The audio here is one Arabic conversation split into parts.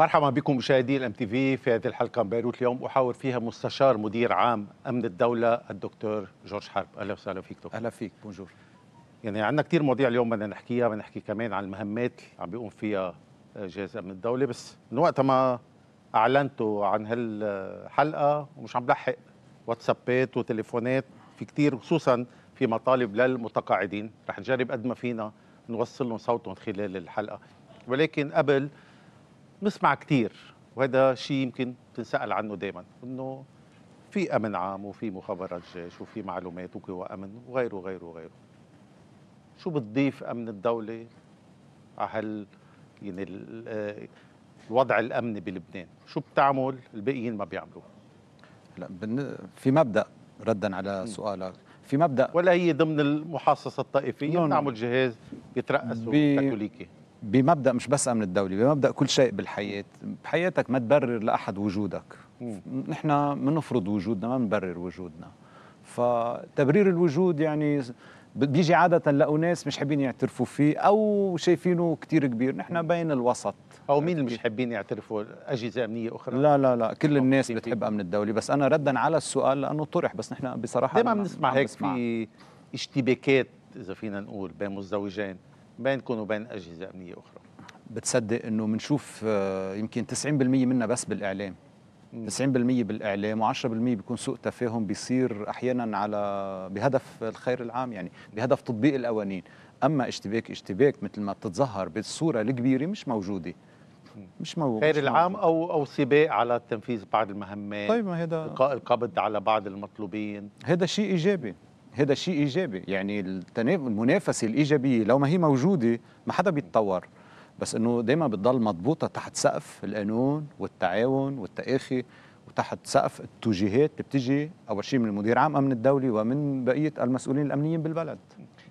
مرحبا بكم مشاهدي الام تي في في هذه الحلقه من بيروت اليوم احاور فيها مستشار مدير عام امن الدوله الدكتور جورج حرب اهلا وسهلا فيك دكتور اهلا فيك بونجور يعني عندنا كثير مواضيع اليوم بدنا نحكيها بدنا نحكي كمان عن المهمات اللي عم بيقوم فيها جهاز امن الدوله بس من وقت ما اعلنتوا عن هالحلقه ومش عم بلحق واتسابات وتليفونات في كثير خصوصا في مطالب للمتقاعدين رح نجرب قد ما فينا نوصل لهم صوتهم خلال الحلقه ولكن قبل بنسمع كثير وهذا شيء يمكن تنسأل عنه دائما انه في امن عام وفي مخابرات جيش وفي معلومات وقوى امن وغيره وغيره وغيره شو بتضيف امن الدوله على يعني آه، الوضع الامني بلبنان شو بتعمل الباقيين ما بيعملوه لا في مبدا ردا على سؤالك في مبدا ولا هي ضمن المحاصصه الطائفيه نعمل جهاز بيترأسه بي... كاثوليكي بمبدا مش بس امن الدولي بمبدا كل شيء بالحياه بحياتك ما تبرر لاحد وجودك نحن بنفرض وجودنا ما بنبرر وجودنا فتبرير الوجود يعني بيجي عادة لأناس مش حابين يعترفوا فيه أو شايفينه كتير كبير نحن بين الوسط أو مين اللي مش حابين يعترفوا أجهزة أمنية أخرى لا لا لا كل الناس بتحب أمن الدولي بس أنا ردا على السؤال لأنه طرح بس نحن بصراحة دائما بنسمع هيك في اشتباكات إذا فينا نقول بين مزدوجين بينكم وبين أجهزة أمنية أخرى بتصدق أنه بنشوف آه، يمكن 90% منها بس بالإعلام 90% بالاعلام و10% بيكون سوء تفاهم بيصير احيانا على بهدف الخير العام يعني بهدف تطبيق القوانين اما اشتباك اشتباك مثل ما بتتظهر بالصوره الكبيره مش موجوده مش مو خير مش العام او او سباق على تنفيذ بعض المهمات طيب ما هذا القاء القبض على بعض المطلوبين هذا شيء ايجابي هذا شيء ايجابي يعني المنافسه الايجابيه لو ما هي موجوده ما حدا بيتطور بس انه دائما بتضل مضبوطه تحت سقف القانون والتعاون والتاخي وتحت سقف التوجيهات اللي بتجي اول شيء من المدير عام امن الدولي ومن بقيه المسؤولين الامنيين بالبلد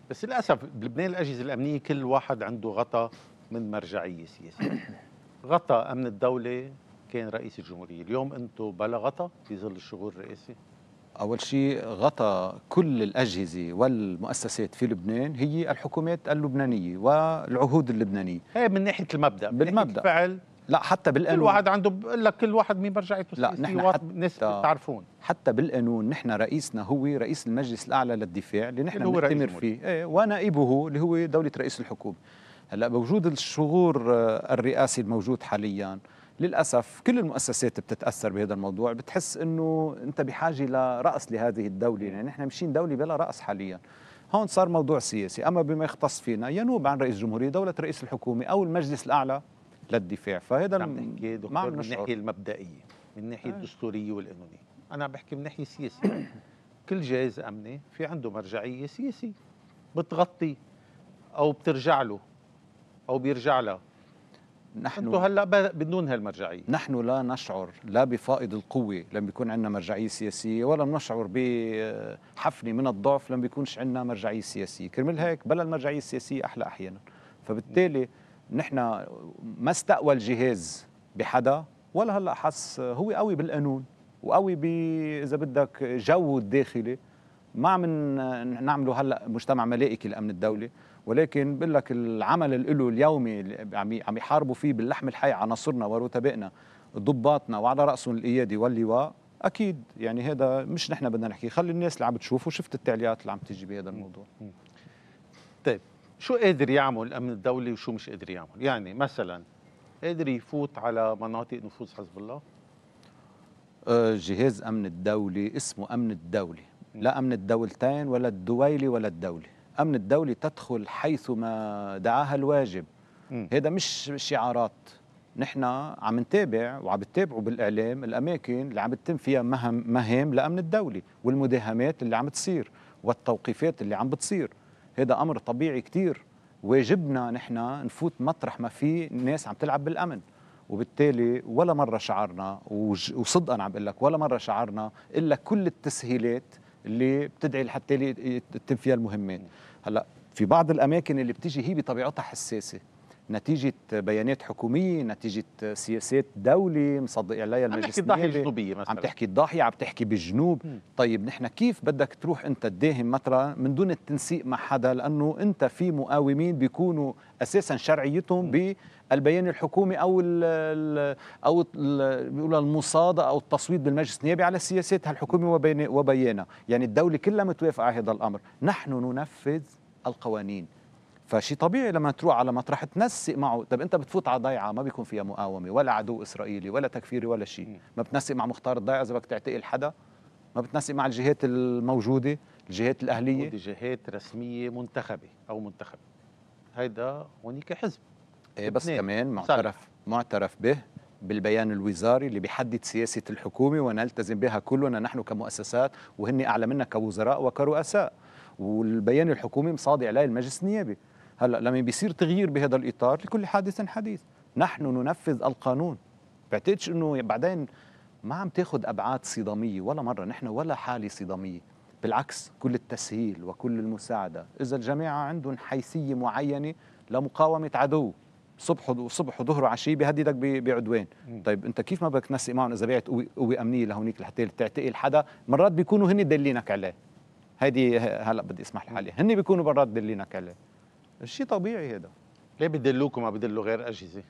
بس للاسف بلبنان الاجهزه الامنيه كل واحد عنده غطى من مرجعيه سياسيه غطى امن الدوله كان رئيس الجمهوريه اليوم انتم بلا غطى في ظل الشغل الرئاسي أول شيء غطى كل الأجهزة والمؤسسات في لبنان هي الحكومات اللبنانية والعهود اللبنانية هي من ناحية المبدأ من بالمبدأ فعل لا حتى بالقانون كل واحد عنده بقول لك كل واحد مين برجع لا نحن حتى ناس بتعرفون حتى بالقانون نحن رئيسنا هو رئيس المجلس الاعلى للدفاع اللي نحن بنأتمر فيه ايه ونائبه اللي هو دوله رئيس الحكومه هلا بوجود الشغور آه، الرئاسي الموجود حاليا للأسف كل المؤسسات بتتأثر بهذا الموضوع بتحس أنه أنت بحاجة لرأس لهذه الدولة يعني نحن مشين دولة بلا رأس حالياً هون صار موضوع سياسي أما بما يختص فينا ينوب عن رئيس الجمهورية دولة رئيس الحكومة أو المجلس الأعلى للدفاع فهذا عم نحكي دكتور من الناحية المبدئية من الناحية آه. الدستورية والقانونية أنا عم بحكي من ناحية سياسية كل جهاز أمني في عنده مرجعية سياسية بتغطي أو بترجع له أو بيرجع لها نحن انتم هلا بدون هالمرجعيه نحن لا نشعر لا بفائض القوه لما بيكون عندنا مرجعيه سياسيه ولا نشعر بحفنه من الضعف لما بيكونش عندنا مرجعيه سياسيه كرمال هيك بلا المرجعيه السياسيه احلى احيانا فبالتالي نحن ما استقوى الجهاز بحدا ولا هلا حس هو قوي بالقانون وقوي ب اذا بدك جو الداخلي ما عم نعمله هلا مجتمع ملائكي لامن الدوله ولكن بقول لك العمل اللي اليومي اليومي عم يحاربوا فيه باللحم الحي عناصرنا ورتبائنا ضباطنا وعلى راسهم الايادي واللواء اكيد يعني هذا مش نحن بدنا نحكي خلي الناس اللي عم تشوف وشفت التعليقات اللي عم تيجي بهذا الموضوع طيب شو قادر يعمل الامن الدولي وشو مش قادر يعمل يعني مثلا قادر يفوت على مناطق نفوذ حزب الله أه، جهاز امن الدولي اسمه امن الدولي لا امن الدولتين ولا الدويلي ولا الدولي الامن الدولي تدخل حيثما دعاها الواجب هذا مش شعارات نحن عم نتابع وعم بتتابعوا بالاعلام الاماكن اللي عم بتتم فيها مهام مهام الامن الدولي والمداهمات اللي عم تصير والتوقيفات اللي عم بتصير هذا امر طبيعي كثير واجبنا نحن نفوت مطرح ما في ناس عم تلعب بالامن وبالتالي ولا مره شعرنا وصدقا عم بقول لك ولا مره شعرنا الا كل التسهيلات اللي بتدعي لحتى يتم فيها المهمات هلا في بعض الاماكن اللي بتيجي هي بطبيعتها حساسه نتيجة بيانات حكومية نتيجة سياسات دولة مصدق عليها المجلس عم تحكي الضاحية الجنوبية مثلا عم تحكي الضاحية عم تحكي بالجنوب م. طيب نحن كيف بدك تروح أنت تداهم مطرة من دون التنسيق مع حدا لأنه أنت في مقاومين بيكونوا أساسا شرعيتهم ب البيان الحكومي او ال او بيقولوا المصادة او التصويت بالمجلس النيابي على سياستها الحكومي وبيانها يعني الدولة كلها متوافقة على هذا الامر نحن ننفذ القوانين فشي طبيعي لما تروح على مطرح تنسق معه طب انت بتفوت على ضيعه ما بيكون فيها مقاومه ولا عدو اسرائيلي ولا تكفيري ولا شيء ما بتنسق مع مختار الضيعه اذا بدك تعتقل حدا ما بتنسق مع الجهات الموجوده الجهات الاهليه جهات رسميه منتخبه او منتخب هيدا هونيك حزب إيه، بس اتنين. كمان معترف صح. معترف به بالبيان الوزاري اللي بيحدد سياسة الحكومة ونلتزم بها كلنا نحن كمؤسسات وهن أعلى منا كوزراء وكرؤساء والبيان الحكومي مصادع عليه المجلس النيابي هلا لما بيصير تغيير بهذا الإطار لكل حادث حديث نحن ننفذ القانون بعتقدش انه بعدين ما عم تاخذ ابعاد صداميه ولا مره نحن ولا حاله صداميه بالعكس كل التسهيل وكل المساعده اذا الجماعه عندهم حيثيه معينه لمقاومه عدو صبح وصبح وظهر وعشيه بيهددك بعدوان طيب انت كيف ما بدك تنسق معهم اذا بعت قوه, امنيه لهونيك لحتى تعتقل حدا مرات بيكونوا هن دلينك عليه هيدي هلا بدي اسمح لحالي هن بيكونوا مرات دلينك عليه شيء طبيعي هذا ليه بدلوك وما بدلوا غير اجهزه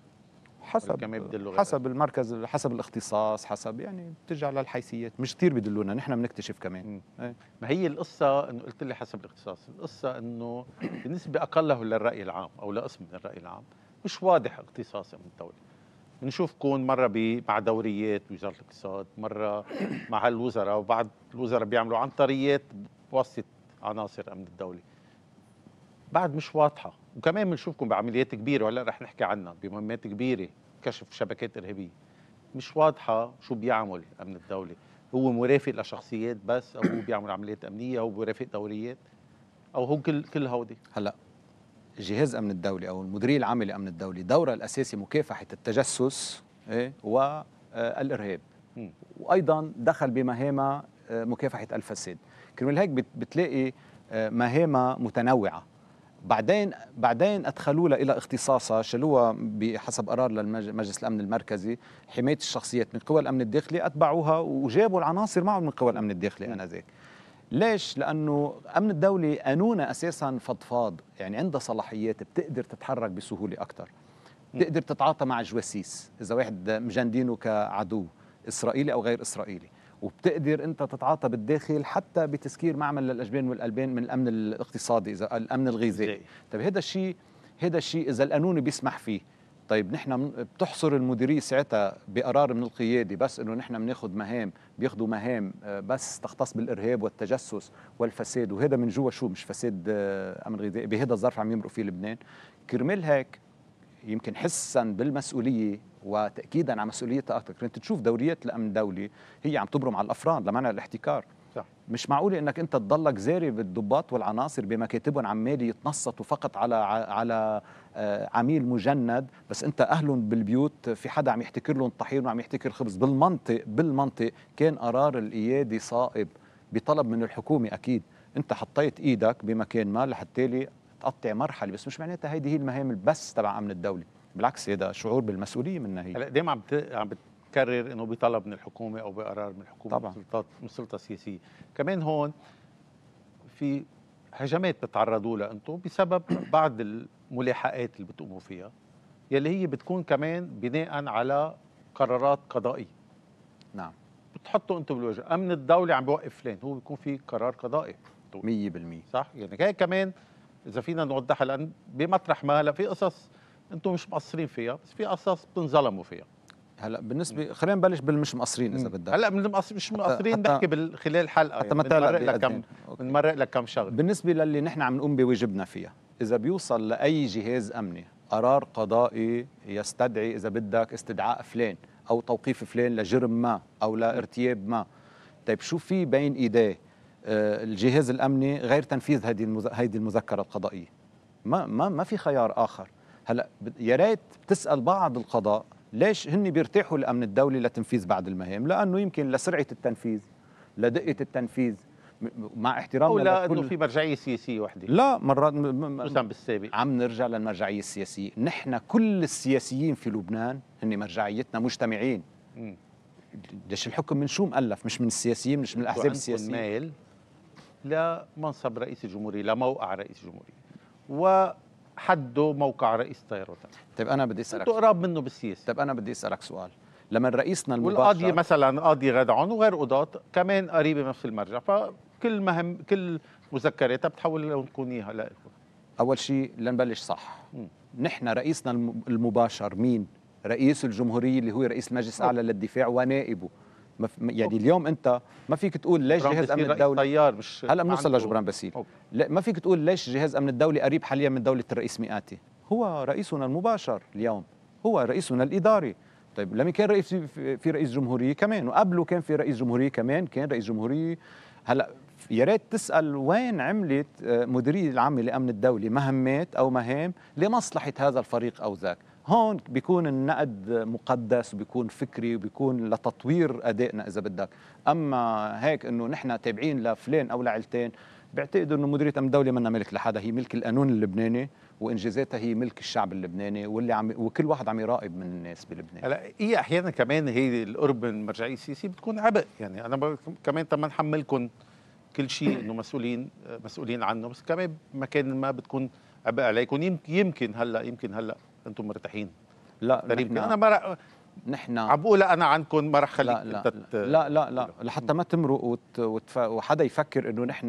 حسب غير حسب غير. المركز حسب الاختصاص حسب يعني بترجع للحيثيات مش كثير بدلونا نحن بنكتشف كمان ايه؟ ما هي القصه انه قلت لي حسب الاختصاص القصه انه بالنسبه اقله للراي العام او لقسم من الراي العام مش واضح من الدولي بنشوف كون مره مع دوريات وزاره الاقتصاد مره مع هالوزراء وبعض الوزراء بيعملوا عنطريات بواسطه عناصر امن الدوله بعد مش واضحه وكمان بنشوفكم بعمليات كبيره وهلا رح نحكي عنها بمهمات كبيره كشف شبكات ارهابيه مش واضحه شو بيعمل امن الدوله هو مرافق لشخصيات بس او هو بيعمل عمليات امنيه او مرافق دوريات او هو كل كل هودي هلا جهاز امن الدولي او المديريه العام لامن الدولي دوره الاساسي مكافحه التجسس إيه، والارهاب آه، وايضا دخل بمهامة آه، مكافحه الفساد كرمال هيك بتلاقي آه، مهامة متنوعه بعدين بعدين ادخلوها الى اختصاصها شالوها بحسب قرار للمجلس الامن المركزي حمايه الشخصيات من قوى الامن الداخلي اتبعوها وجابوا العناصر معهم من قوى الامن الداخلي انذاك ليش؟ لأنه أمن الدولة قانونه أساسا فضفاض يعني عندها صلاحيات بتقدر تتحرك بسهولة أكثر بتقدر تتعاطى مع جواسيس إذا واحد مجندينه كعدو إسرائيلي أو غير إسرائيلي وبتقدر انت تتعاطى بالداخل حتى بتسكير معمل للاجبان والالبان من الامن الاقتصادي اذا الامن الغذائي طيب هذا الشيء هذا الشيء اذا القانون بيسمح فيه طيب نحن بتحصر المديريه ساعتها بقرار من القياده بس انه نحن بناخذ مهام بياخذوا مهام آه، بس تختص بالارهاب والتجسس والفساد وهذا من جوا شو مش فساد آه، امن غذائي بهذا الظرف عم يمرق فيه لبنان كرمال هيك يمكن حسا بالمسؤوليه وتاكيدا على مسؤوليتها اكثر كنت تشوف دوريات الامن الدولي هي عم تبرم على الافراد لمنع الاحتكار صح. مش معقولة انك انت تضلك زاري بالضباط والعناصر بمكاتبهم عمال يتنصتوا فقط على على آه، عميل مجند بس انت اهلهم بالبيوت في حدا عم يحتكر لهم طحين وعم يحتكر خبز بالمنطق بالمنطق كان قرار الايادي صائب بطلب من الحكومه اكيد انت حطيت ايدك بمكان ما لحتى تقطع مرحله بس مش معناتها هيدي هي المهام البس تبع امن الدوله بالعكس هذا شعور بالمسؤوليه منا هي هلا دائما عم عم بتكرر انه بطلب من الحكومه او بقرار من الحكومه طبعا من سلطات من سلطه سياسيه كمان هون في هجمات بتتعرضوا لها انتم بسبب بعض الملاحقات اللي بتقوموا فيها يلي هي بتكون كمان بناء على قرارات قضائيه نعم بتحطوا انتم بالوجه امن الدوله عم بوقف فلان هو بيكون في قرار قضائي 100% صح يعني هي كمان اذا فينا نوضحها لان بمطرح ما هلا في قصص انتم مش مقصرين فيها بس في قصص بتنظلموا فيها هلا بالنسبه خلينا نبلش بالمش مقصرين اذا بدك هلا من مش مقصرين بحكي خلال الحلقه يعني بنمرق لك كم بنمرق لك كم شغله بالنسبه للي نحن عم نقوم بواجبنا فيها اذا بيوصل لاي جهاز امني قرار قضائي يستدعي اذا بدك استدعاء فلان او توقيف فلان لجرم ما او لارتياب ما طيب شو في بين ايديه آه، الجهاز الامني غير تنفيذ هذه هذه المذكره القضائيه ما ما ما في خيار اخر هلا يا ريت بتسال بعض القضاء ليش هن بيرتاحوا الامن الدولي لتنفيذ بعض المهام لانه يمكن لسرعه التنفيذ لدقه التنفيذ مع احترامنا ولا انه في مرجعيه سياسيه وحده لا مرات خصوصا بالسابق عم نرجع للمرجعيه السياسيه نحن كل السياسيين في لبنان هن مرجعيتنا مجتمعين ليش الحكم من شو مؤلف مش من السياسيين مش من الاحزاب السياسيه مايل لمنصب رئيس الجمهوريه لموقع رئيس الجمهوريه و حده موقع رئيس طيران طيب انا بدي اسالك انتوا قراب منه بالسياسه طيب انا بدي اسالك سؤال لما رئيسنا المباشر والقاضي مثلا قاضي غدعون وغير قضاة كمان قريبه من نفس المرجع فكل مهم كل مذكراتها بتحول لهم تكون اول شيء لنبلش صح م. نحن رئيسنا المباشر مين رئيس الجمهورية اللي هو رئيس المجلس الأعلى للدفاع ونائبه يعني اليوم انت ما فيك تقول ليش جهاز امن الدوله طيار مش هلا بنوصل لجبران باسيل ما فيك تقول ليش جهاز امن الدوله قريب حاليا من دوله الرئيس مئاتي هو رئيسنا المباشر اليوم هو رئيسنا الاداري طيب لما كان رئيس في رئيس جمهوريه كمان وقبله كان في رئيس جمهوريه كمان كان رئيس جمهوريه هلا يا ريت تسال وين عملت آه، مديريه العامه لامن الدوله مهمات او مهام لمصلحه هذا الفريق او ذاك هون بيكون النقد مقدس وبيكون فكري وبيكون لتطوير ادائنا اذا بدك اما هيك انه نحن تابعين لفلان او لعيلتين بعتقد انه مديريه امن الدوله منا ملك لحدا هي ملك القانون اللبناني وانجازاتها هي ملك الشعب اللبناني واللي عم وكل واحد عم يراقب من الناس بلبنان هلا هي إيه احيانا كمان هي القرب من المرجعيه السياسيه بتكون عبء يعني انا كمان طب ما نحملكم كل شيء انه مسؤولين مسؤولين عنه بس كمان مكان ما بتكون عبء عليكم يمكن هلا يمكن هلا انتم مرتاحين لا تقريبا انا ما نحن عم بقول انا عنكم ما رح خليك لا لا, تت... لا لا لا لحتى ما تمرق وت... وتف... وحدا يفكر انه نحن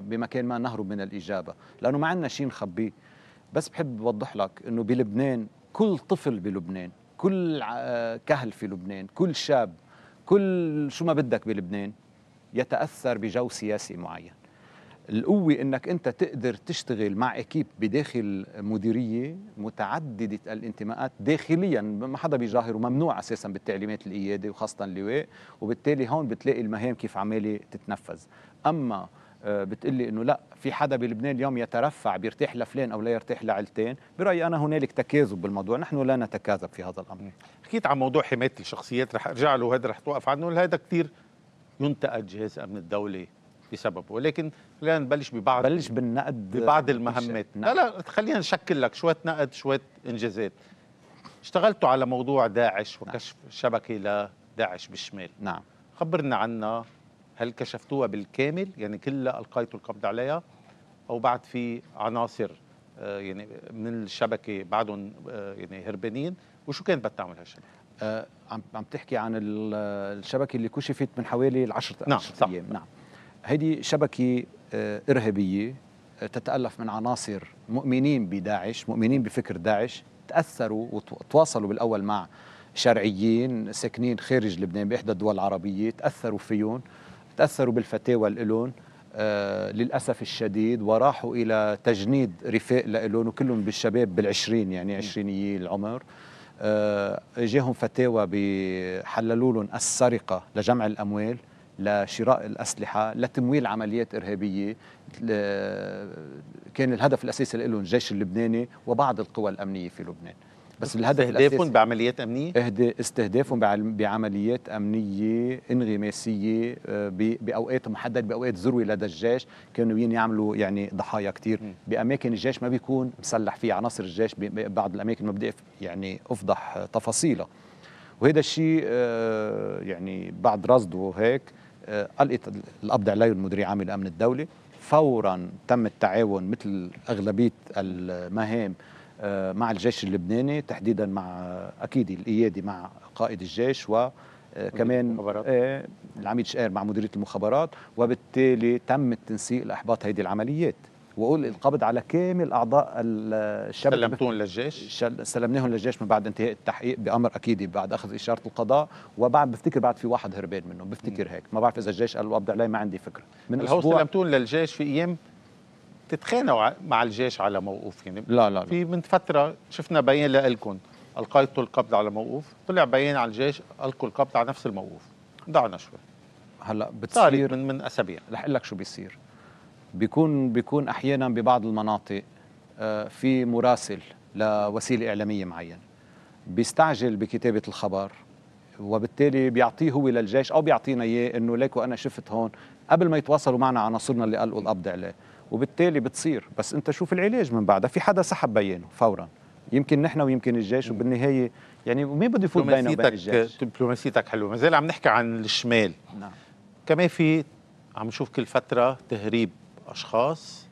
بمكان ما نهرب من الاجابه لانه ما عندنا شيء نخبيه بس بحب اوضح لك انه بلبنان كل طفل بلبنان كل كهل في لبنان كل شاب كل شو ما بدك بلبنان يتاثر بجو سياسي معين القوة انك انت تقدر تشتغل مع اكيب بداخل مديرية متعددة الانتماءات داخليا ما حدا بيجاهر وممنوع اساسا بالتعليمات القيادة وخاصة اللواء وبالتالي هون بتلاقي المهام كيف عمالة تتنفذ اما آه، بتقلي انه لا في حدا بلبنان اليوم يترفع بيرتاح لفلان او لا يرتاح لعلتين برايي انا هنالك تكاذب بالموضوع نحن لا نتكاذب في هذا الامر حكيت عن موضوع حمايه الشخصيات رح ارجع له هذا رح توقف عنه هذا كثير ينتقد جهاز امن الدوله بسبب ولكن خلينا نبلش ببعض بلش بالنقد ببعض المهمات لا لا خلينا نشكل لك شويه نقد شويه انجازات اشتغلتوا على موضوع داعش نعم. وكشف نعم. شبكه لداعش بالشمال نعم خبرنا عنها هل كشفتوها بالكامل يعني كلها القيتوا القبض عليها او بعد في عناصر آه، يعني من الشبكه بعدهم آه، يعني هربانين وشو كانت بتعمل هالشبكه آه، عم عم تحكي عن الشبكه اللي كشفت من حوالي 10 نعم 10 ايام نعم هذه شبكة آه، إرهابية آه، تتألف من عناصر مؤمنين بداعش مؤمنين بفكر داعش تأثروا وتواصلوا بالأول مع شرعيين ساكنين خارج لبنان بإحدى الدول العربية تأثروا فيهم تأثروا بالفتاوى لإلهم آه للأسف الشديد وراحوا إلى تجنيد رفاق لإلون وكلهم بالشباب بالعشرين يعني عشرينيي العمر آه جاهم فتاوى بحللولهم السرقة لجمع الأموال لشراء الأسلحة لتمويل عمليات إرهابية كان الهدف الأساسي لهم الجيش اللبناني وبعض القوى الأمنية في لبنان بس الهدف استهدافهم بعمليات امنيه؟ استهدافهم بعمليات امنيه انغماسيه آه، باوقات محدده باوقات ذروه لدى الجيش كانوا يعملوا يعني ضحايا كثير باماكن الجيش ما بيكون مسلح فيه عناصر الجيش ببعض الاماكن ما بدي يعني افضح تفاصيلها وهذا الشيء آه، يعني بعد رصده هيك آه، القت القبض عليه المدير العام للامن الدولي فورا تم التعاون مثل اغلبيه المهام آه، مع الجيش اللبناني تحديدا مع اكيد الايادي مع قائد الجيش وكمان آه، العميد شقير مع مديريه المخابرات وبالتالي تم التنسيق لاحباط هذه العمليات واقول القبض على كامل اعضاء الشبكه سلمتهم للجيش سلمناهم للجيش من بعد انتهاء التحقيق بامر اكيد بعد اخذ اشاره القضاء وبعد بفتكر بعد في واحد هربان منه بفتكر هيك ما بعرف اذا الجيش قال القبض علي ما عندي فكره من هو سلمتهم للجيش في ايام تتخانقوا مع الجيش على موقوف يعني لا لا, لا. في من فتره شفنا بيان لكم القيتوا القبض على موقوف طلع بيان على الجيش القوا القبض على نفس الموقوف ضعنا شوي هلا بتصير من من اسابيع رح اقول لك شو بيصير بيكون بيكون احيانا ببعض المناطق آه، في مراسل لوسيله اعلاميه معينه بيستعجل بكتابه الخبر وبالتالي بيعطيه هو للجيش او بيعطينا اياه انه ليكو انا شفت هون قبل ما يتواصلوا معنا عناصرنا اللي قلقوا القبض عليه وبالتالي بتصير بس انت شوف العلاج من بعدها في حدا سحب بيانه فورا يمكن نحن ويمكن الجيش وبالنهايه يعني مين بده يفوت بينه وبين الجيش دبلوماسيتك حلوه ما زال عم نحكي عن الشمال نعم كمان في عم نشوف كل فتره تهريب أشخاص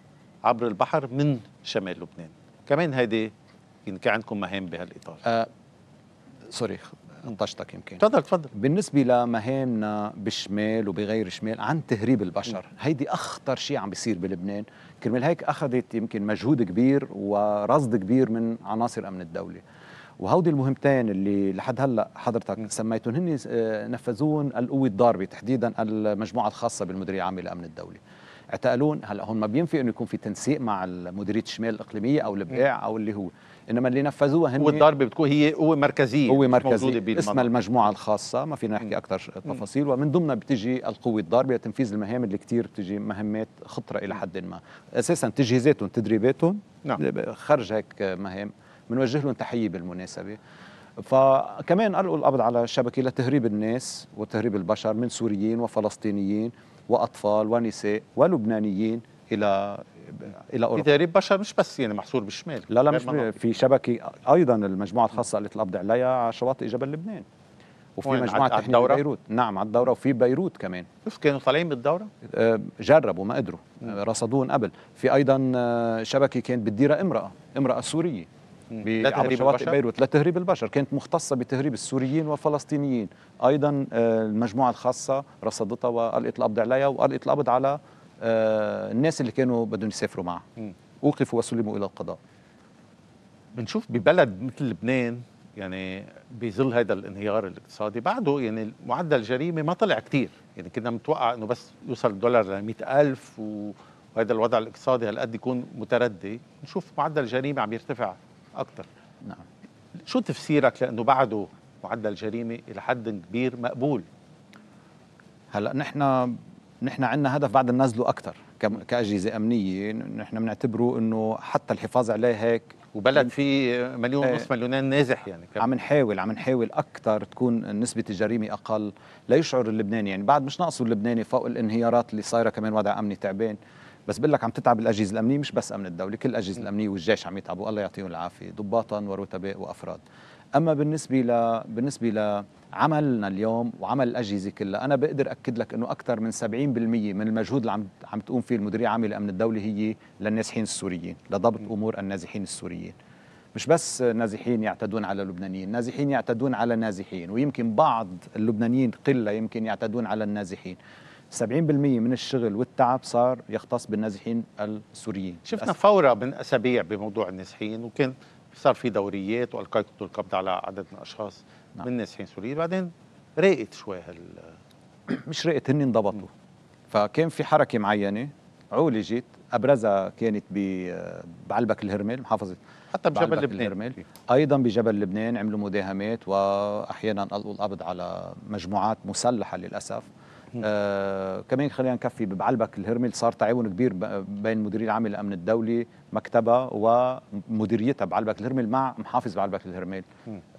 عبر البحر من شمال لبنان كمان هيدي يمكن كان عندكم مهام بهالإطار أه سوري انطشتك يمكن تفضل تفضل بالنسبة لمهامنا بالشمال وبغير شمال عن تهريب البشر هيدي أخطر شيء عم بيصير بلبنان كرمال هيك أخذت يمكن مجهود كبير ورصد كبير من عناصر أمن الدولة وهودي المهمتين اللي لحد هلا حضرتك سميتهم هن آه، نفذون القوه الضاربه تحديدا المجموعه الخاصه بالمديريه العامه لامن الدوله اعتقلون هلا هون ما بينفي انه يكون في تنسيق مع مديريه الشمال الاقليميه او الابداع او اللي هو انما اللي نفذوها هن والضربه بتكون هي قوه مركزيه قوه مركزيه اسمها المجموعه الخاصه ما فينا نحكي اكثر تفاصيل ومن ضمنها بتجي القوه الضاربه لتنفيذ المهام اللي كثير بتجي مهمات خطره الى حد ما اساسا تجهيزاتهم تدريباتهم نعم. خرج هيك مهام بنوجه لهم تحيه بالمناسبه فكمان ألقوا القبض على الشبكة لتهريب الناس وتهريب البشر من سوريين وفلسطينيين واطفال ونساء ولبنانيين الى الى اوروبا تدريب بشر مش بس يعني محصور بالشمال لا لا مش في شبكه ايضا المجموعه الخاصه اللي القبض عليها على شواطئ جبل لبنان وفي مجموعه على الدورة؟ بيروت نعم على الدوره وفي بيروت كمان شوف كانوا طالعين بالدوره آه، جربوا ما قدروا رصدوهم قبل في ايضا آه، شبكه كانت بتديرها امراه امراه سوريه لا تهريب بيروت لتهريب البشر كانت مختصة بتهريب السوريين والفلسطينيين أيضا آه، المجموعة الخاصة رصدتها وألقت القبض عليها وألقت القبض على آه، الناس اللي كانوا بدهم يسافروا معها أوقفوا وسلموا إلى القضاء بنشوف ببلد مثل لبنان يعني بظل هذا الانهيار الاقتصادي بعده يعني معدل الجريمه ما طلع كثير يعني كنا متوقع انه بس يوصل الدولار ل ألف وهذا الوضع الاقتصادي هالقد يكون متردي نشوف معدل الجريمه عم يرتفع اكثر نعم شو تفسيرك لانه بعده معدل جريمه الى حد كبير مقبول هلا نحن نحن عندنا هدف بعد ننزله اكثر كاجهزه امنيه نحن بنعتبره انه حتى الحفاظ عليه هيك وبلد في مليون إيه. ونص ايه مليونين نازح يعني عم نحاول عم نحاول اكثر تكون نسبه الجريمه اقل ليشعر اللبناني يعني بعد مش ناقصه اللبناني فوق الانهيارات اللي صايره كمان وضع امني تعبان بس بقول لك عم تتعب الاجهزه الامنيه مش بس امن الدوله كل الاجهزه الامنيه والجيش عم يتعبوا الله يعطيهم العافيه ضباطا ورتباء وافراد اما بالنسبه ل بالنسبه لعملنا اليوم وعمل الاجهزه كلها انا بقدر اكد لك انه اكثر من 70% من المجهود اللي عم عم تقوم فيه المديريه العامه لامن الدوله هي للنازحين السوريين لضبط امور النازحين السوريين مش بس نازحين يعتدون على لبنانيين نازحين يعتدون على نازحين ويمكن بعض اللبنانيين قله يمكن يعتدون على النازحين 70% من الشغل والتعب صار يختص بالنازحين السوريين شفنا أس... فورة من أسابيع بموضوع النازحين وكان صار في دوريات والقيت القبض على عدد من الاشخاص نعم. من النازحين السوريين بعدين رأيت شوي هال مش رأيت هن انضبطوا فكان في حركه معينه عولجت ابرزها كانت بعلبك الهرمل محافظه حتى بجبل لبنان الهرمل. ايضا بجبل لبنان عملوا مداهمات واحيانا ألقوا القبض على مجموعات مسلحه للاسف آه، كمان خلينا نكفي بعلبك الهرمل صار تعاون كبير بين مديري العام للامن الدولي مكتبها ومديريتها بعلبك الهرمل مع محافظ بعلبك الهرمل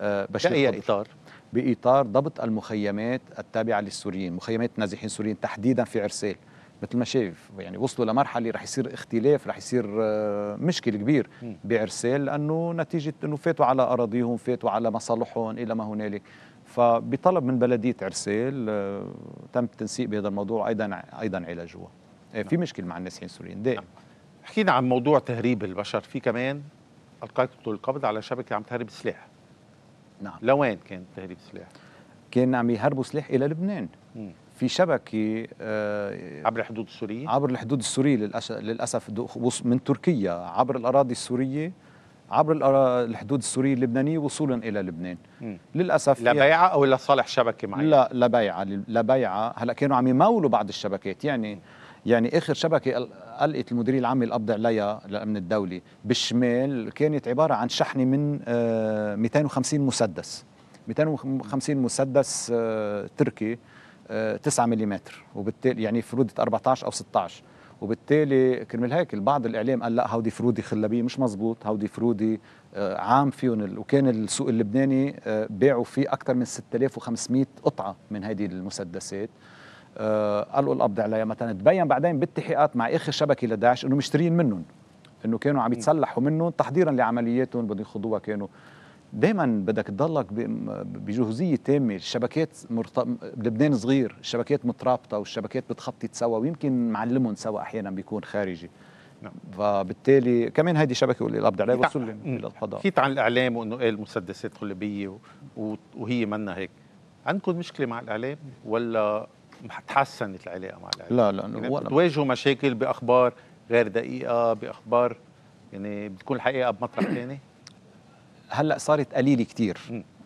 آه بشير بأي إطار؟ باطار ضبط المخيمات التابعه للسوريين مخيمات النازحين السوريين تحديدا في عرسال مثل ما شايف يعني وصلوا لمرحله رح يصير اختلاف رح يصير آه، مشكل كبير بعرسال لانه نتيجه انه فاتوا على اراضيهم فاتوا على مصالحهم الى ما هنالك فبطلب من بلديه عرسيل آه، تم التنسيق بهذا الموضوع ايضا ايضا علاجه آه، في نعم. مشكله مع النازحين السوريين دائما نعم. حكينا عن موضوع تهريب البشر في كمان طول القبض على شبكه عم تهرب سلاح نعم لوين كان تهريب سلاح؟ كان عم يهربوا سلاح الى لبنان مم. في شبكه آه عبر الحدود السوريه عبر الحدود السوريه للأسف, للاسف من تركيا عبر الاراضي السوريه عبر الحدود السورية اللبنانية وصولا إلى لبنان م. للأسف لبيعه يعني أو لصالح شبكة معينه لا لبيعه لبيعه هلأ كانوا عم يمولوا بعض الشبكات يعني يعني اخر شبكه القت المدير العام القبض عليها للامن الدولي بالشمال كانت عباره عن شحنه من 250 آه، مسدس 250 مسدس آه، تركي 9 آه، ملم وبالتالي يعني فرودة 14 او 16 وبالتالي كرمال هيك البعض الاعلام قال لا هودي فرودي خلابيه مش مزبوط هودي فرودي آه، عام فيهم وكان السوق اللبناني آه، باعوا فيه اكثر من 6500 قطعه من هذه المسدسات آه، قالوا القبض عليها مثلا تبين بعدين باتحاقات مع اخر شبكه لداعش انه مشترين منهم انه كانوا عم يتسلحوا منهم تحضيرا لعملياتهم بدهم يخوضوها كانوا دائما بدك تضلك بجهوزيه تامه الشبكات مرت... لبنان صغير الشبكات مترابطه والشبكات بتخطط سوا ويمكن معلمهم سوا احيانا بيكون خارجي نعم. فبالتالي كمان هيدي شبكه واللي قبض عليها وصل للقضاء حكيت عن الاعلام وانه قال مسدسات قلبيه و... و... وهي منا هيك عندكم مشكله مع الاعلام ولا تحسنت العلاقه مع الاعلام؟ لا لا يعني ولا بتواجهوا مشاكل باخبار غير دقيقه باخبار يعني بتكون الحقيقه بمطرح ثاني هلا صارت قليله كثير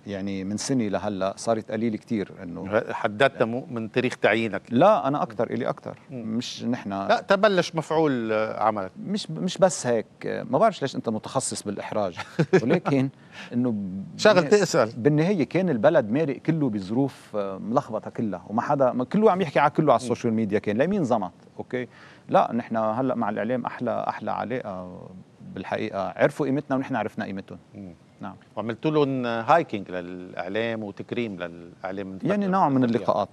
يعني من سنه لهلا صارت قليله كثير انه حددتها من تاريخ تعيينك لا انا اكثر الي اكثر مش نحن لا تبلش مفعول آه، عملك مش مش بس هيك ما بعرف ليش انت متخصص بالاحراج ولكن انه شغل تسال بالنهايه كان البلد مارق كله بظروف آه، ملخبطه كلها وما حدا كله عم يحكي على كله على السوشيال ميديا كان لمين زمط اوكي لا نحن هلا مع الاعلام احلى احلى علاقه بالحقيقه عرفوا قيمتنا ونحن عرفنا قيمتهم نعم وعملت لهم هايكينج للاعلام وتكريم للاعلام يعني نوع من اللقاءات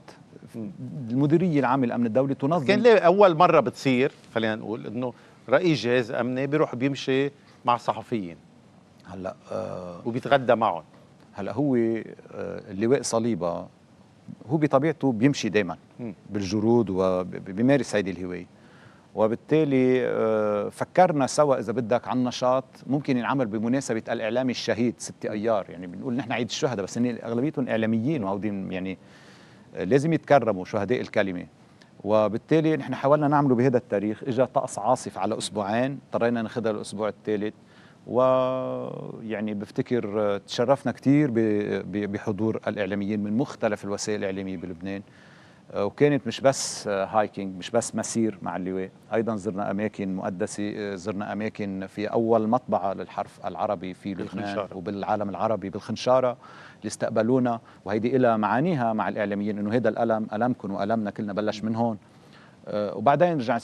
المديريه العامه للامن الدولي تنظم كان ليه اول مره بتصير خلينا نقول انه رئيس جهاز امني بيروح بيمشي مع صحفيين هلا آه وبيتغدى معهم هلا هو آه اللواء صليبه هو بطبيعته بيمشي دائما بالجرود وبيمارس هذه الهوايه وبالتالي آه، فكرنا سوا اذا بدك عن نشاط ممكن ينعمل بمناسبه الاعلامي الشهيد 6 ايار يعني بنقول نحن عيد الشهداء بس هن اغلبيتهم اعلاميين وهودين يعني آه، لازم يتكرموا شهداء الكلمه وبالتالي نحن حاولنا نعمله بهذا التاريخ اجى طقس عاصف على اسبوعين اضطرينا ناخذها الاسبوع الثالث و يعني بفتكر آه، تشرفنا كثير بحضور الاعلاميين من مختلف الوسائل الاعلاميه بلبنان آه، وكانت مش بس هايكينج آه، مش بس مسير مع اللواء ايضا زرنا اماكن مقدسه آه، زرنا اماكن في اول مطبعه للحرف العربي في لبنان وبالعالم العربي بالخنشاره اللي استقبلونا وهيدي لها معانيها مع الاعلاميين انه هذا الالم المكم والمنا كلنا بلش من هون وبعدين رجعت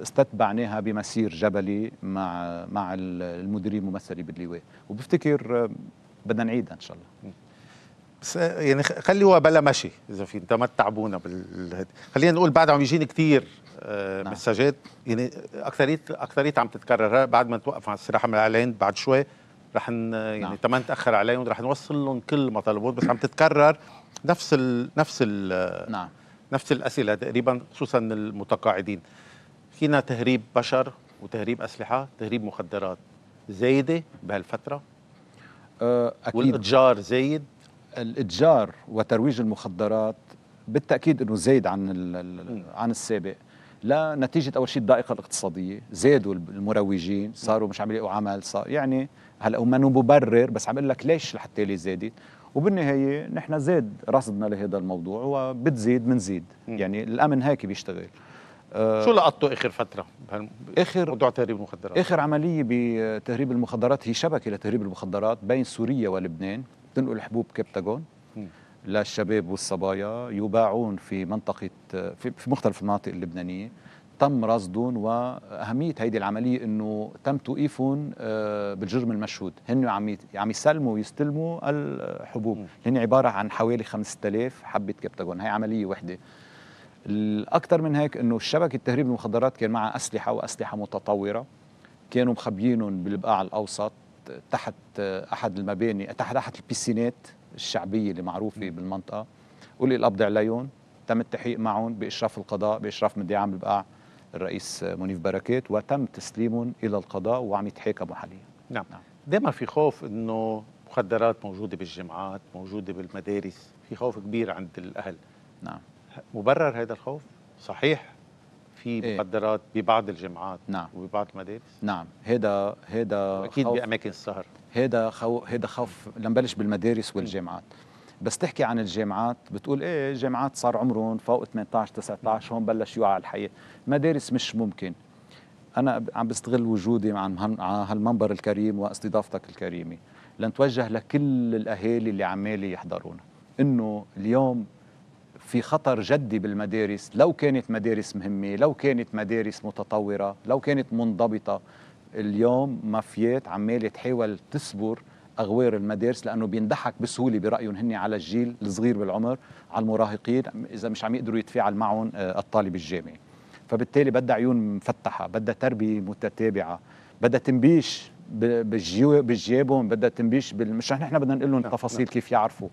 استتبعناها بمسير جبلي مع مع المديرين الممثلين باللواء وبفتكر بدنا نعيدها ان شاء الله بس يعني خلي هو بلا مشي اذا في انت ما تتعبونا بال خلينا نقول بعد عم يجيني كثير آه، نعم. مساجات يعني اكثريه اكثريه عم تتكرر بعد ما نتوقف على الصراحه من الاعلان بعد شوي رح يعني نعم. نتاخر عليهم رح نوصل لهم كل ما بس عم تتكرر نفس ال نفس ال نعم نفس الاسئله تقريبا خصوصا المتقاعدين فينا تهريب بشر وتهريب اسلحه تهريب مخدرات زايده بهالفتره أه، اكيد والاتجار زايد الاتجار وترويج المخدرات بالتاكيد انه زايد عن عن السابق لنتيجه اول شيء الضائقه الاقتصاديه زادوا المروجين صاروا مش عم يلاقوا عمل صار يعني هلا وما مبرر بس عم اقول لك ليش لحتى لي زادت وبالنهايه نحن زاد رصدنا لهذا الموضوع وبتزيد منزيد يعني الامن هيك بيشتغل آه، شو لقطتوا اخر فتره اخر موضوع تهريب المخدرات اخر عمليه بتهريب المخدرات هي شبكه لتهريب المخدرات بين سوريا ولبنان بتنقل حبوب كبتاجون للشباب والصبايا يباعون في منطقة في مختلف المناطق اللبنانية تم رصدهم وأهمية هيدي العملية أنه تم توقيفهم آه، بالجرم المشهود هن عم عم يسلموا ويستلموا الحبوب هن عبارة عن حوالي 5000 حبة كبتاجون هي عملية وحدة الأكثر من هيك أنه الشبكة التهريب المخدرات كان معها أسلحة وأسلحة متطورة كانوا مخبيينهم بالبقاع الأوسط تحت احد المباني تحت احد البيسينات الشعبيه اللي معروفه بالمنطقه ولي القبض عليهم تم التحقيق معهم باشراف القضاء باشراف مدعي عام البقاع الرئيس منيف بركات وتم تسليمهم الى القضاء وعم يتحاكموا حاليا نعم, نعم. دائما في خوف انه مخدرات موجوده بالجامعات موجوده بالمدارس في خوف كبير عند الاهل نعم مبرر هذا الخوف صحيح في إيه؟ مخدرات ببعض الجامعات نعم وببعض المدارس نعم هذا هذا اكيد باماكن السهر هذا خو... هذا خوف لنبلش بالمدارس والجامعات بس تحكي عن الجامعات بتقول ايه الجامعات صار عمرهم فوق 18 19 هون بلش يوعى الحقيقه مدارس مش ممكن انا عم بستغل وجودي مع هالمنبر الكريم واستضافتك الكريمه لنتوجه لكل الاهالي اللي عمالي يحضرونا انه اليوم في خطر جدي بالمدارس لو كانت مدارس مهمة لو كانت مدارس متطورة لو كانت منضبطة اليوم مافيات عمالة تحاول تصبر أغوار المدارس لأنه بينضحك بسهولة برأيهم هن على الجيل الصغير بالعمر على المراهقين إذا مش عم يقدروا يتفاعل معهم آه، الطالب الجامعي فبالتالي بدها عيون مفتحة بدها تربية متتابعة بدها تنبيش بجيابهم بدها تنبيش بال... مش نحن بدنا نقول لهم نعم، التفاصيل نعم. كيف يعرفوا